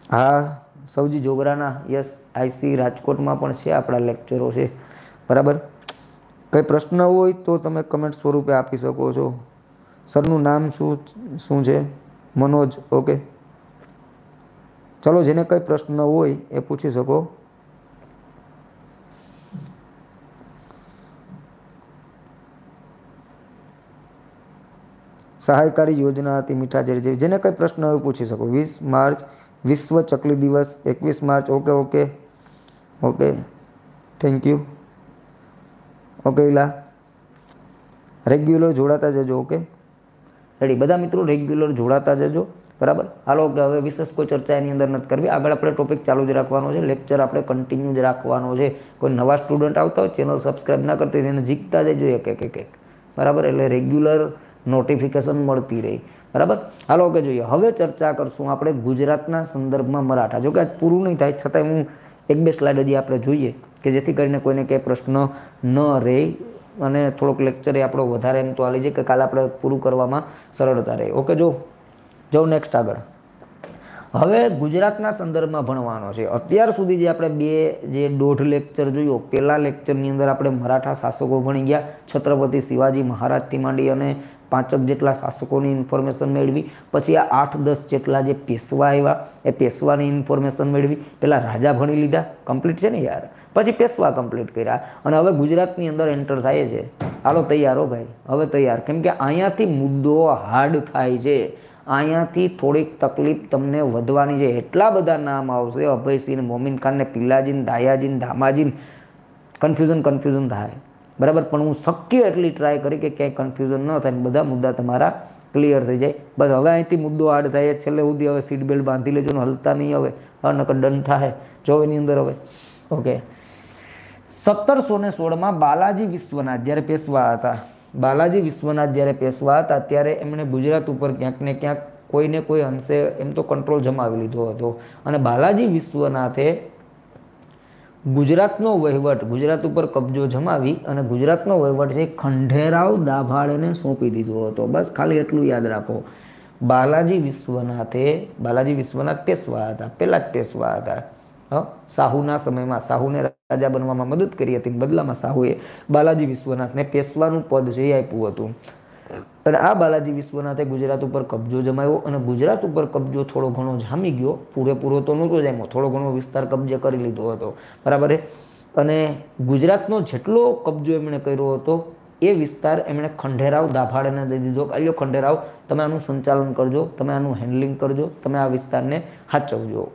હા સૌજી જોગરાના યસ આઈસી રાજકોટમાં પણ છે આપણા લેક્ચરો છે બરાબર કંઈ પ્રશ્ન હોય તો તમે કમેન્ટ સ્વરૂપે આપી શકો છો સરનું નામ શું શું છે મનોજ ઓકે ચલો જેને કંઈ પ્રશ્ન હોય એ પૂછી શકો સહાયકારી યોજના હતી મીઠા જેવી જેને કંઈ પ્રશ્ન હોય પૂછી શકો વીસ માર્ચ વિશ્વ ચકલી દિવસ એકવીસ March okay okay okay thank you okay Ila regular જોડાતા જજો ઓકે રેડી બધા મિત્રો રેગ્યુલર જોડાતા જજો બરાબર હાલો કે હવે વિશેષ કોઈ ચર્ચા એની અંદર નથી કરવી આગળ આપણે ટોપિક ચાલુ જ રાખવાનો છે લેક્ચર આપણે કન્ટિન્યુ જ રાખવાનો છે કોઈ નવા સ્ટુડન્ટ આવતા હોય ચેનલ સબસ્ક્રાઈબ ના કરતી તેને જીતતા જજો એક એક એક બરાબર એટલે રેગ્યુલર નોટિફિકેશન મળતી રહી બરાબર હાલો કે જોઈએ હવે ચર્ચા કરશું આપણે ગુજરાતના સંદર્ભમાં મરાઠા જોકે કે આજ પૂરું નહીં થાય છતાંય હું એક બે સ્લાઇડ હજી આપણે જોઈએ કે જેથી કરીને કોઈને કંઈ પ્રશ્ન ન રહે અને થોડોક લેક્ચર એ આપણો વધારે એમ તો આલી જાય કે કાલે આપણે પૂરું કરવામાં સરળતા રહે ઓકે જો જો નેક્સ્ટ આગળ હવે ગુજરાતના સંદર્ભમાં ભણવાનો છે અત્યાર સુધી જે આપણે બે જે દોઢ લેક્ચર જોયો પહેલાં લેક્ચરની અંદર આપણે મરાઠા શાસકો ભણી ગયા છત્રપતિ શિવાજી મહારાજથી માંડી અને પાંચક જેટલા શાસકોની ઇન્ફોર્મેશન મેળવી પછી આ આઠ દસ જેટલા જે પેશવા આવ્યા એ પેશવાની ઇન્ફોર્મેશન મેળવી પહેલાં રાજા ભણી લીધા કમ્પ્લીટ છે ને યાર પછી પેશવા કમ્પ્લીટ કર્યા અને હવે ગુજરાતની અંદર એન્ટર થાય છે હાલો તૈયાર હો ભાઈ હવે તૈયાર કેમ કે અહીંયાથી મુદ્દો હાર્ડ થાય છે અહીંયાથી થોડીક તકલીફ તમને વધવાની છે એટલા બધા નામ આવશે અભયસિંહ મોમિન ખાનને પિલ્લાજીન દાયાજીન ધામાજીન કન્ફ્યુઝન કન્ફ્યુઝન થાય બરાબર પણ હું શક્ય એટલી ટ્રાય કરી કે ક્યાંય કન્ફ્યુઝન ન થાય બધા મુદ્દા તમારા ક્લિયર થઈ જાય બસ હવે અહીંથી મુદ્દો આડ થાય છેલ્લે સુધી હવે સીટ બેલ્ટ બાંધી લેજો ને હલતા નહીં હવે હા નકર દંડ થાય જો એની અંદર હવે ઓકે સત્તરસો ને સોળમાં બાલાજી વિશ્વનાથ જ્યારે પેશવા હતા બાલાજી વિશ્વનાથ જ્યારે પેશવા હતા ત્યારે એમણે ગુજરાત ઉપર ક્યાંક ને ક્યાંક કોઈને કોઈ અંશે એમ તો કંટ્રોલ જમાવી લીધો હતો અને બાલાજી વિશ્વનાથે ગુજરાતનો વહીવટ ગુજરાત ઉપર કબજો જમાવી અને ગુજરાતનો વહીવટ છે ખંઢેરાવ દાભાડેને સોંપી દીધો હતો બસ ખાલી એટલું યાદ રાખો બાલાજી વિશ્વનાથે બાલાજી વિશ્વનાથ પેશવા હતા પહેલાં જ પેશવા હતા સાહુના સમયમાં સાહુને રાજા બનવામાં મદદ કરી હતી બદલામાં સાહુએ બાલાજી વિશ્વનાથને પેશવાનું પદ જે આપ્યું હતું અને આ બાલાજી વિશ્વનાથે ગુજરાત ઉપર કબજો જમાયો અને ગુજરાત ઉપર કબજો થોડો ઘણો જામી ગયો પૂરેપૂરો તો નહોતો જામ્યો થોડો ઘણો વિસ્તાર કબજે કરી લીધો હતો બરાબર અને ગુજરાતનો જેટલો કબજો એમણે કર્યો હતો એ વિસ્તાર એમણે ખંડેરાવ દાભાડને દઈ દીધો અલ્યો ખંડેરાવ તમે આનું સંચાલન કરજો તમે આનું હેન્ડલિંગ કરજો તમે આ વિસ્તારને સાચવજો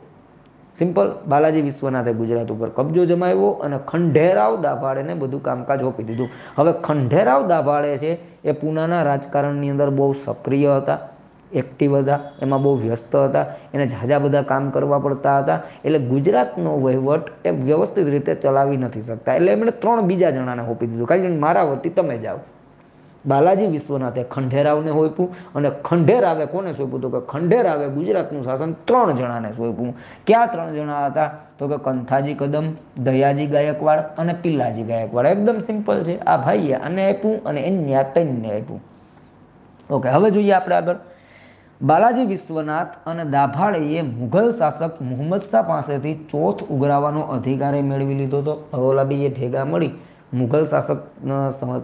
સિમ્પલ બાલાજી વિશ્વનાથે ગુજરાત ઉપર કબજો જમાવ્યો અને ખંઢેરાવ દાભાડેને બધું કામકાજ ઓપી દીધું હવે ખંઢેરાવ દાભાડે છે એ પૂનાના રાજકારણની અંદર બહુ સક્રિય હતા એક્ટિવ હતા એમાં બહુ વ્યસ્ત હતા એને ઝાઝા બધા કામ કરવા પડતા હતા એટલે ગુજરાતનો વહીવટ એ વ્યવસ્થિત રીતે ચલાવી નથી શકતા એટલે એમણે ત્રણ બીજા જણાને હોપી દીધું કારણ કે મારા વતી તમે જાઓ બાલાજી વિશ્વનાથે ખંડેરાવને સોંપ્યું અને ખંડેરાવે કોને સોંપ્યું તો કે ખંડેરાવે ગુજરાતનું શાસન ત્રણ જણાને સોંપ્યું ક્યાં ત્રણ જણા હતા તો કે કંથાજી કદમ દયાજી ગાયકવાડ અને પિલ્લાજી ગાયકવાડ એકદમ સિમ્પલ છે આ ભાઈએ આને આપ્યું અને એને ત્રણને આપ્યું ઓકે હવે જોઈએ આપણે આગળ બાલાજી વિશ્વનાથ અને દાભાડેએ મુઘલ શાસક મુહમ્મદ શાહ પાસેથી ચોથ ઉઘરાવાનો અધિકાર મેળવી લીધો હતો ભગોલાબીએ ભેગા મળી મુઘલ શાસક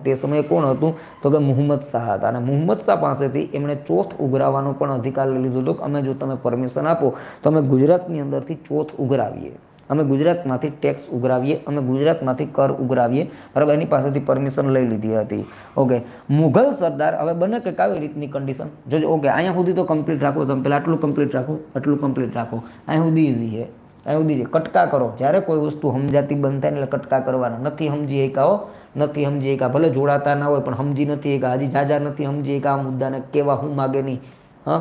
તે સમયે કોણ હતું તો કે મુહમ્મદ શાહ હતા અને મુહમ્મદ શાહ પાસેથી એમણે ચોથ ઉઘરાવવાનો પણ અધિકાર લઈ લીધો હતો કે અમે જો તમે પરમિશન આપો તો અમે ગુજરાતની અંદરથી ચોથ ઉઘરાવીએ અમે ગુજરાતમાંથી ટેક્સ ઉઘરાવીએ અમે ગુજરાતમાંથી કર ઉઘરાવીએ બરાબર એની પાસેથી પરમિશન લઈ લીધી હતી ઓકે મુઘલ સરદાર હવે બને કે કઈ રીતની કન્ડિશન જોજો ઓકે અહીંયા સુધી તો કમ્પ્લીટ રાખો તમે પહેલાં આટલું કમ્પ્લીટ રાખો આટલું કમ્પ્લીટ રાખો અહીંયા સુધી ઇઝી છે અહીં સુધી કટકા કરો જ્યારે કોઈ વસ્તુ સમજાતી બંધ થાય એટલે કટકા કરવાના નથી સમજી એકાઓ નથી સમજી એકા ભલે જોડાતા ના હોય પણ સમજી નથી એકા હજી જાજા નથી સમજી એકા આ મુદ્દાને કેવા હું માગે નહીં હ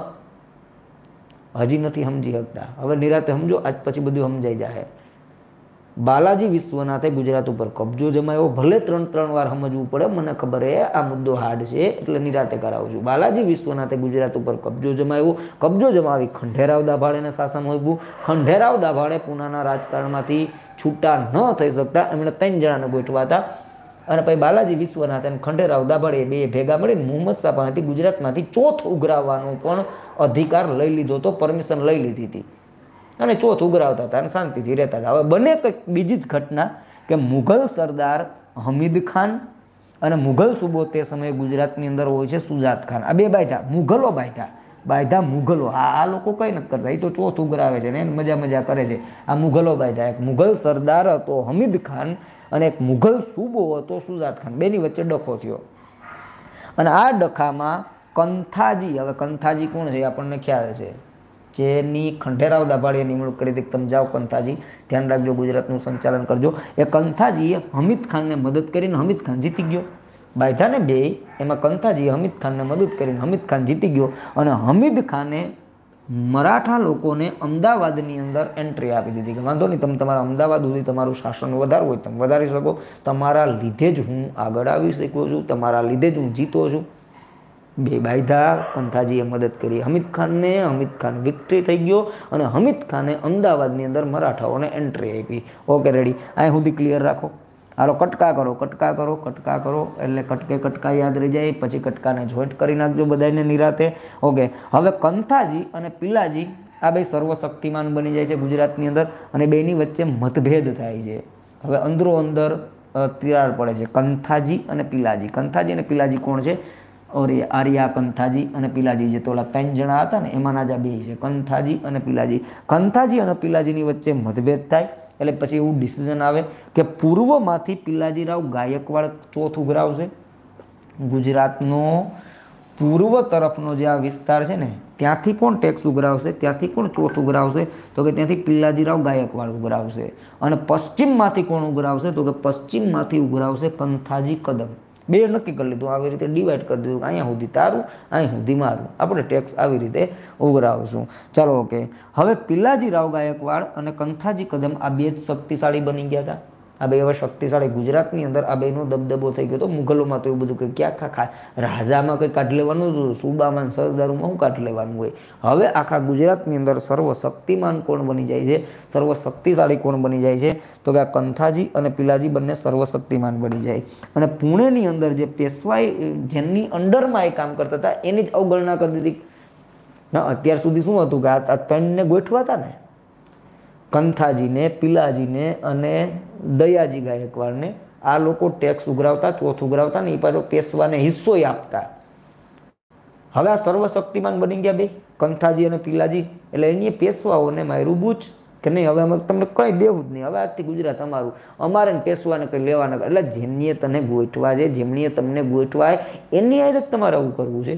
હજી નથી સમજી શકતા હવે નિરાતે સમજો આજ પછી બધું સમજાઈ જાય બાલાજી વિશ્વનાથે ગુજરાત ઉપર કબજો જમાયો ભલે ત્રણ ત્રણ વાર સમજવું પડે મને ખબર એ આ મુદ્દો હાર્ડ છે એટલે નિરાતે કરાવું છું બાલાજી વિશ્વનાથે ગુજરાત ઉપર કબજો જમાવ્યો કબજો જમાવી ખંડેરાવ દાભાડેને શાસન હોવું ખંડેરાવ દાભાડે પૂનાના રાજકારણમાંથી છૂટા ન થઈ શકતા એમણે ત્રણ જણાને ગોઠવા હતા અને પછી બાલાજી વિશ્વનાથ અને ખંડેરાવ દાભાડે બે ભેગા મળી મોહમ્મદ શાહ પાસેથી ગુજરાતમાંથી ચોથ ઉઘરાવવાનો પણ અધિકાર લઈ લીધો હતો પરમિશન લઈ લીધી હતી અને ચોથ ઉઘરાવતા હતા અને શાંતિથી રહેતા હતા હવે બને કંઈક બીજી જ ઘટના કે મુઘલ સરદાર હમીદ ખાન અને મુઘલ સુબો તે સમયે ગુજરાતની અંદર હોય છે સુજાત ખાન આ બે બાયધા મુઘલો બાયધા બાયધા મુઘલો આ આ લોકો કંઈ નથી કરતા એ તો ચોથ ઉઘરાવે છે ને એને મજા મજા કરે છે આ મુઘલો બાયધા એક મુઘલ સરદાર હતો હમીદ ખાન અને એક મુઘલ સુબો હતો સુજાત ખાન બેની વચ્ચે ડખો થયો અને આ ડખામાં કંથાજી હવે કંથાજી કોણ છે એ આપણને ખ્યાલ છે જેની ખંડેરાવ દાભાડીએ નિમણૂક કરી હતી તમજાવ કંથાજી ધ્યાન રાખજો ગુજરાતનું સંચાલન કરજો એ કંથાજીએ હમીદ ખાનને મદદ કરીને હમીદ ખાન જીતી ગયો બાયધાને બે એમાં કંથાજીએ હમીદ ખાનને મદદ કરીને હમીદ ખાન જીતી ગયો અને હમિદ ખાને મરાઠા લોકોને અમદાવાદની અંદર એન્ટ્રી આપી દીધી કે વાંધો નહીં તમે તમારા અમદાવાદ સુધી તમારું શાસન વધારવું હોય તમે વધારી શકો તમારા લીધે જ હું આગળ આવી શકું છું તમારા લીધે જ હું જીતો છું બે બાયધા પંથાજીએ મદદ કરી હમિદ ખાનને હમીદ ખાન વિક્ટરી થઈ ગયો અને હમિદ ખાને અમદાવાદની અંદર મરાઠાઓને એન્ટ્રી આપી ઓકે રેડી આ સુધી ક્લિયર રાખો હાલો કટકા કરો કટકા કરો કટકા કરો એટલે કટકે કટકા યાદ રહી જાય પછી કટકાને જોઈન્ટ કરી નાખજો બધાને નિરાતે ઓકે હવે કંથાજી અને પિલાજી આ બે સર્વશક્તિમાન બની જાય છે ગુજરાતની અંદર અને બેની વચ્ચે મતભેદ થાય છે હવે અંદરો અંદર તિરાડ પડે છે કંથાજી અને પિલાજી કંથાજી અને પિલાજી કોણ છે ઓર આર્યા કંથાજી અને પીલાજી જે તોલા ત્રણ જણા હતા ને એમાંના જ આ બે છે કંથાજી અને પીલાજી કંથાજી અને પીલાજીની વચ્ચે મતભેદ થાય એટલે પછી એવું ડિસિઝન આવે કે પૂર્વમાંથી પિલ્લાજીરાવ ગાયકવાડ ચોથ ઉઘરાવશે ગુજરાતનો પૂર્વ તરફનો જે આ વિસ્તાર છે ને ત્યાંથી કોણ ટેક્સ ઉઘરાવશે ત્યાંથી કોણ ચોથ ઉઘરાવશે તો કે ત્યાંથી પિલ્લાજીરાવ ગાયકવાડ ઉઘરાવશે અને પશ્ચિમમાંથી કોણ ઉઘરાવશે તો કે પશ્ચિમમાંથી ઉઘરાવશે કંથાજી કદમ બે નક્કી કરી લીધું આવી રીતે ડિવાઈડ કરી દીધું અહીંયા સુધી તારું અહીં સુધી મારું આપણે ટેક્સ આવી રીતે ઉઘરાવશું ચાલો ઓકે હવે પિલાજી રાવ ગાયકવાડ અને કંથાજી કદમ આ બે જ શક્તિશાળી બની ગયા હતા આ બે એવા શક્તિશાળી ગુજરાતની અંદર આ બેનો દબદબો થઈ ગયો તો મુઘલોમાં તો એવું બધું કે ક્યાં ખાખા રાજામાં કંઈ કાઢ લેવાનું હતું સુબામાં સરદારોમાં શું કાઢ લેવાનું હોય હવે આખા ગુજરાતની અંદર સર્વશક્તિમાન કોણ બની જાય છે સર્વશક્તિશાળી કોણ બની જાય છે તો કે આ કંથાજી અને પિલાજી બંને સર્વશક્તિમાન બની જાય અને પુણેની અંદર જે પેશવાઈ જેમની અંડરમાં એ કામ કરતા હતા એની જ અવગણના કરી દીધી અત્યાર સુધી શું હતું કે આ ત્રણને ગોઠવાતા ને કંથાજીને પીલાજીને અને દયાજી ગાયકવાડને આ લોકો ટેક્સ ઉઘરાવતા ચોથ ઉઘરાવતા ને એ પાછો પેશવાને હિસ્સો આપતા હવે આ સર્વશક્તિમાન બની ગયા બે કંથાજી અને પીલાજી એટલે એની પેશવાઓને મારું બૂચ કે નહીં હવે અમે તમને કંઈ દેવું જ નહીં હવે આજથી ગુજરાત અમારું અમારે પેશવાને કંઈ લેવાના એટલે જેમનીએ તને ગોઠવા છે જેમનીએ તમને ગોઠવાય એની આરે તમારે આવું કરવું છે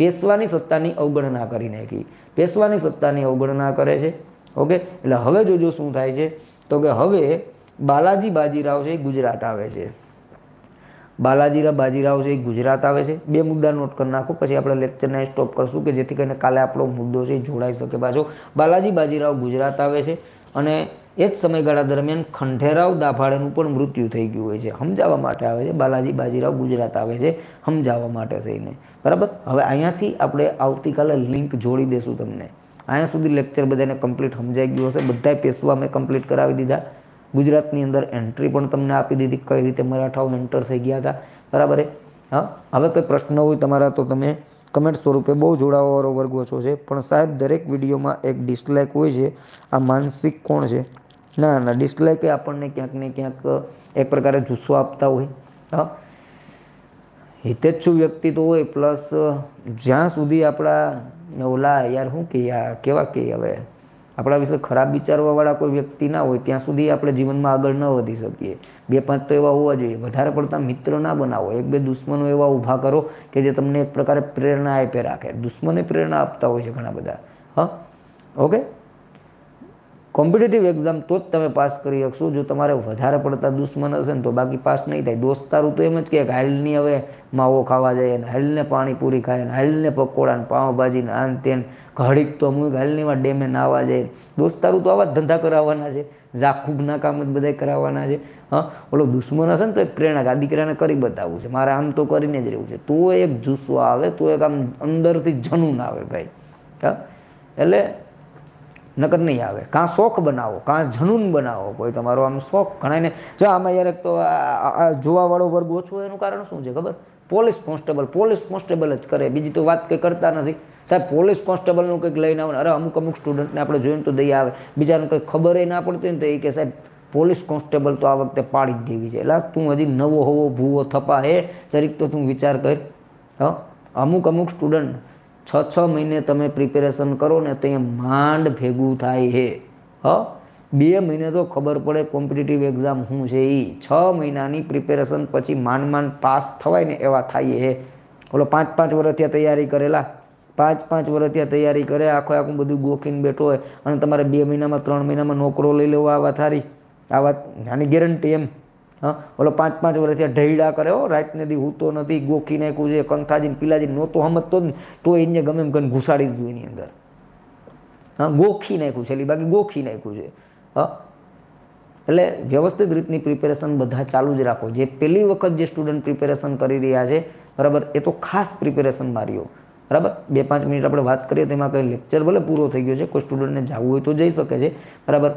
પેશવાની સત્તાની અવગણના કરી નાખી પેશવાની સત્તાની અવગણના કરે છે ઓકે એટલે હવે જોજો શું થાય છે તો કે હવે બાલાજી બાજીરાવ છે એ ગુજરાત આવે છે બાલાજી બાજીરાવ છે એ ગુજરાત આવે છે બે મુદ્દા નોટ કરી નાખો પછી આપણે લેક્ચરને સ્ટોપ કરશું કે જેથી કરીને કાલે આપણો મુદ્દો છે એ જોડાઈ શકે પાછો બાલાજી બાજીરાવ ગુજરાત આવે છે અને એ જ સમયગાળા દરમિયાન ખંઠેરાવ દાભાડેનું પણ મૃત્યુ થઈ ગયું હોય છે સમજાવવા માટે આવે છે બાલાજી બાજીરાવ ગુજરાત આવે છે સમજાવવા માટે થઈને બરાબર હવે અહીંયાથી આપણે આવતીકાલે લિંક જોડી દઈશું તમને અહીંયા સુધી લેક્ચર બધાને કમ્પ્લીટ સમજાઈ ગયું હશે બધા પેશવા મેં કમ્પ્લીટ કરાવી દીધા ગુજરાતની અંદર એન્ટ્રી પણ તમને આપી દીધી કઈ રીતે મરાઠાઓ એન્ટર થઈ ગયા હતા બરાબર હા હવે કંઈ પ્રશ્ન હોય તમારા તો તમે કમેન્ટ સ્વરૂપે બહુ જોડાવાવાળો વર્ગ ઓછો છે પણ સાહેબ દરેક વિડીયોમાં એક ડિસલાઇક હોય છે આ માનસિક કોણ છે ના ના ડિસલાઇક આપણને ક્યાંક ને ક્યાંક એક પ્રકારે જુસ્સો આપતા હોય હા હિતેચ્છુ વ્યક્તિ તો હોય પ્લસ જ્યાં સુધી આપણા ને ઓલા યાર શું કે યાર કેવા કે હવે આપણા વિશે ખરાબ વિચારવાવાળા કોઈ વ્યક્તિ ના હોય ત્યાં સુધી આપણે જીવનમાં આગળ ન વધી શકીએ બે પાંચ તો એવા હોવા જોઈએ વધારે પડતા મિત્ર ના બનાવો એક બે દુશ્મનો એવા ઊભા કરો કે જે તમને એક પ્રકારે પ્રેરણા આપે રાખે દુશ્મને પ્રેરણા આપતા હોય છે ઘણા બધા હા ઓકે કોમ્પિટેટિવ એક્ઝામ તો જ તમે પાસ કરી શકશો જો તમારે વધારે પડતા દુશ્મન હશે ને તો બાકી પાસ નહીં થાય દોસ્તારું તો એમ જ કે હાલની હવે માવો ખાવા જાય ને હાલને પાણીપુરી ખાય ને હાલને પકોડા ને પાઉંભાજી ને આન તેન ઘડીક તો મૂક હાલનીમાં ડેમે નાવા જાય દોસ્તારું તો આવા જ ધંધા કરાવવાના છે ઝાખૂબના કામ જ બધા કરાવવાના છે હા ઓલો દુશ્મન હશે ને તો એક પ્રેરણા આ દીકરાને કરી બતાવવું છે મારે આમ તો કરીને જ રહેવું છે તો એક જુસ્સો આવે તો એક આમ અંદરથી જનૂન આવે ભાઈ હા એટલે નગર નહીં આવે કાં શોખ બનાવો કાં જનૂન બનાવો કોઈ તમારો આમ શોખ ને જો આમાં યાર તો આ જોવાવાળો વર્ગ ઓછો એનું કારણ શું છે ખબર પોલીસ કોન્સ્ટેબલ પોલીસ કોન્સ્ટેબલ જ કરે બીજી તો વાત કંઈ કરતા નથી સાહેબ પોલીસ કોન્સ્ટેબલનું કંઈક લઈને આવે અરે અમુક અમુક સ્ટુડન્ટને આપણે જોઈને તો દઈ આવે બીજાને કંઈ ખબર ના પડતી ને તો એ કે સાહેબ પોલીસ કોન્સ્ટેબલ તો આ વખતે પાડી જ દેવી છે એટલે તું હજી નવો હોવો ભૂવો થપા હે જરીક તો તું વિચાર કર હ અમુક અમુક સ્ટુડન્ટ છ છ મહિને તમે પ્રિપેરેશન કરો ને તો એ માંડ ભેગું થાય છે હ બે મહિને તો ખબર પડે કોમ્પિટિટિવ એક્ઝામ શું છે એ છ મહિનાની પ્રિપેરેશન પછી માંડ માંડ પાસ થવાય ને એવા થાય છે ઓલો પાંચ પાંચ વર્ષ ત્યાં તૈયારી કરેલા પાંચ પાંચ વર્ષ ત્યાં તૈયારી કરે આખો આખું બધું ગોખીને બેઠો હોય અને તમારે બે મહિનામાં ત્રણ મહિનામાં નોકરો લઈ લેવો આ વાત સારી આ વાત આની ગેરંટી એમ હા ઓલો પાંચ પાંચ વર્ષથી ઢૈડા કર્યો રાતને દી હૂતો નથી ગોખી નાખ્યું છે કંથાજીને પીલાજીને નહોતો સમજતો ને તો એને ગમે એમ કરીને ઘુસાડી દીધું એની અંદર હા ગોખી નાખ્યું છે એટલે બાકી ગોખી નાખ્યું છે હા એટલે વ્યવસ્થિત રીતની પ્રિપેરેશન બધા ચાલુ જ રાખો જે પહેલી વખત જે સ્ટુડન્ટ પ્રિપેરેશન કરી રહ્યા છે બરાબર એ તો ખાસ પ્રિપેરેશન માર્યો બરાબર બે પાંચ મિનિટ આપણે વાત કરીએ તેમાં કંઈ લેક્ચર ભલે પૂરો થઈ ગયો છે કોઈ સ્ટુડન્ટને જવું હોય તો જઈ શકે છે બરાબર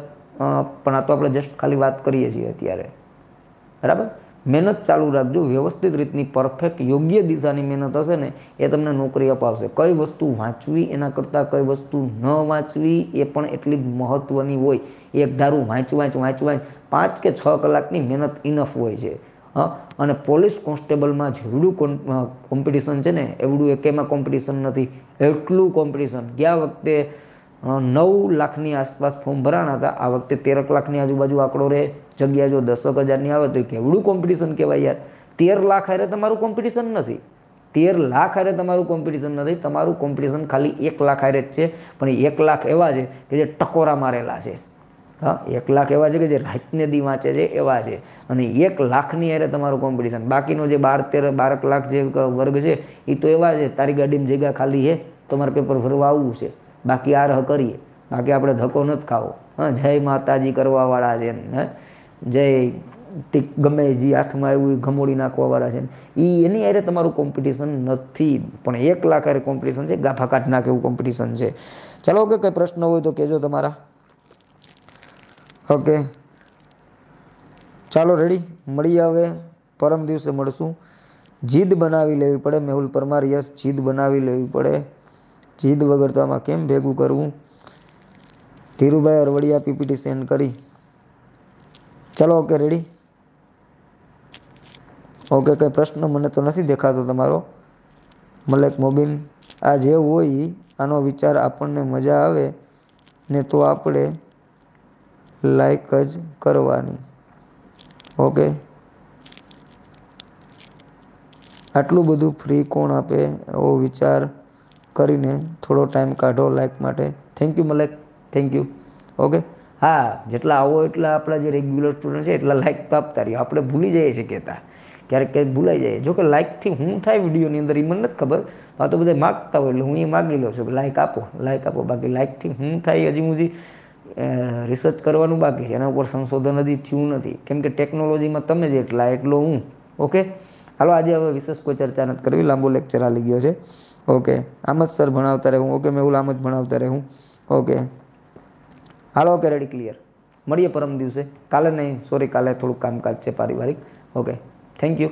પણ આ તો આપણે જસ્ટ ખાલી વાત કરીએ છીએ અત્યારે બરાબર મહેનત ચાલુ રાખજો વ્યવસ્થિત રીતની પરફેક્ટ યોગ્ય દિશાની મહેનત હશે ને એ તમને નોકરી અપાવશે કઈ વસ્તુ વાંચવી એના કરતાં કઈ વસ્તુ ન વાંચવી એ પણ એટલી જ મહત્ત્વની હોય એક ધારું વાંચ વાંચ વાંચ વાંચ પાંચ કે છ કલાકની મહેનત ઇનફ હોય છે હા અને પોલીસ કોન્સ્ટેબલમાં જેવડું કોમ્પિટિશન છે ને એવડું એકેમાં કોમ્પિટિશન નથી એટલું કોમ્પિટિશન ગયા વખતે નવ લાખની આસપાસ ફોર્મ ભરાણા હતા આ વખતે તેર લાખની આજુબાજુ આંકડો રહે જગ્યા જો દસક હજારની આવે તો એ કેવડું કોમ્પિટિશન કહેવાય યાર તેર લાખ હારે તમારું કોમ્પિટિશન નથી તેર લાખ હારે તમારું કોમ્પિટિશન નથી તમારું કોમ્પિટિશન ખાલી એક લાખ હારે જ છે પણ એક લાખ એવા છે કે જે ટકોરા મારેલા છે હા એક લાખ એવા છે કે જે રાતને દી વાંચે છે એવા છે અને એક લાખની હારે તમારું કોમ્પિટિશન બાકીનો જે બાર તેર બાર લાખ જે વર્ગ છે એ તો એવા છે તારી ગાડીમાં જગ્યા ખાલી છે તમારે પેપર ભરવા આવવું છે બાકી આરહ કરીએ બાકી આપણે ધક્કો નથી ખાવો હા જય માતાજી કરવાવાળા છે હે જે ટીક ગમે જે હાથમાં આવ્યું એ ઘમોડી નાખવાવાળા છે એ એની અરે તમારું કોમ્પિટિશન નથી પણ એક લાખ અરે કોમ્પિટિશન છે ગાફા કાઢ નાખે એવું કોમ્પિટિશન છે ચાલો ઓકે કંઈ પ્રશ્ન હોય તો કહેજો તમારા ઓકે ચાલો રેડી મળી આવે પરમ દિવસે મળશું જીદ બનાવી લેવી પડે મેહુલ પરમાર યસ જીદ બનાવી લેવી પડે જીદ વગર તો આમાં કેમ ભેગું કરવું ધીરુભાઈ અરવડિયા પીપીટી સેન્ડ કરી ચાલો ઓકે રેડી ઓકે કંઈ પ્રશ્ન મને તો નથી દેખાતો તમારો મલેક મોબીન આ જે હોય આનો વિચાર આપણને મજા આવે ને તો આપણે લાઈક જ કરવાની ઓકે આટલું બધું ફ્રી કોણ આપે એવો વિચાર કરીને થોડો ટાઈમ કાઢો લાઈક માટે thank you Malek thank you okay હા જેટલા આવો એટલા આપણા જે રેગ્યુલર સ્ટુડન્ટ છે એટલા લાઇક તો આપતા રહ્યો આપણે ભૂલી જઈએ છીએ કહેતા ક્યારેક ક્યારેક ભૂલાઈ જાય જોકે લાઇકથી હું થાય વિડીયોની અંદર એ મને નથી ખબર આ તો બધા માગતા હોય એટલે હું એ માગી લઉં છું કે લાઇક આપો લાઇક આપો બાકી લાઇકથી હું થાય હજી હું રિસર્ચ કરવાનું બાકી છે એના ઉપર સંશોધન હજી થયું નથી કેમ કે ટેકનોલોજીમાં તમે જેટલા એટલો હું ઓકે હાલો આજે હવે વિશેષ કોઈ ચર્ચા નથી કરવી લાંબો લેક્ચર આલી ગયો છે ઓકે આમ જ સર ભણાવતા રહે હું ઓકે મેહુલ આમ જ ભણાવતા રહે હું ઓકે હાલો કે રેડી ક્લિયર મળીએ પરમ દિવસે કાલે નહીં સોરી કાલે થોડુંક કામકાજ છે પારિવારિક ઓકે થેન્ક યુ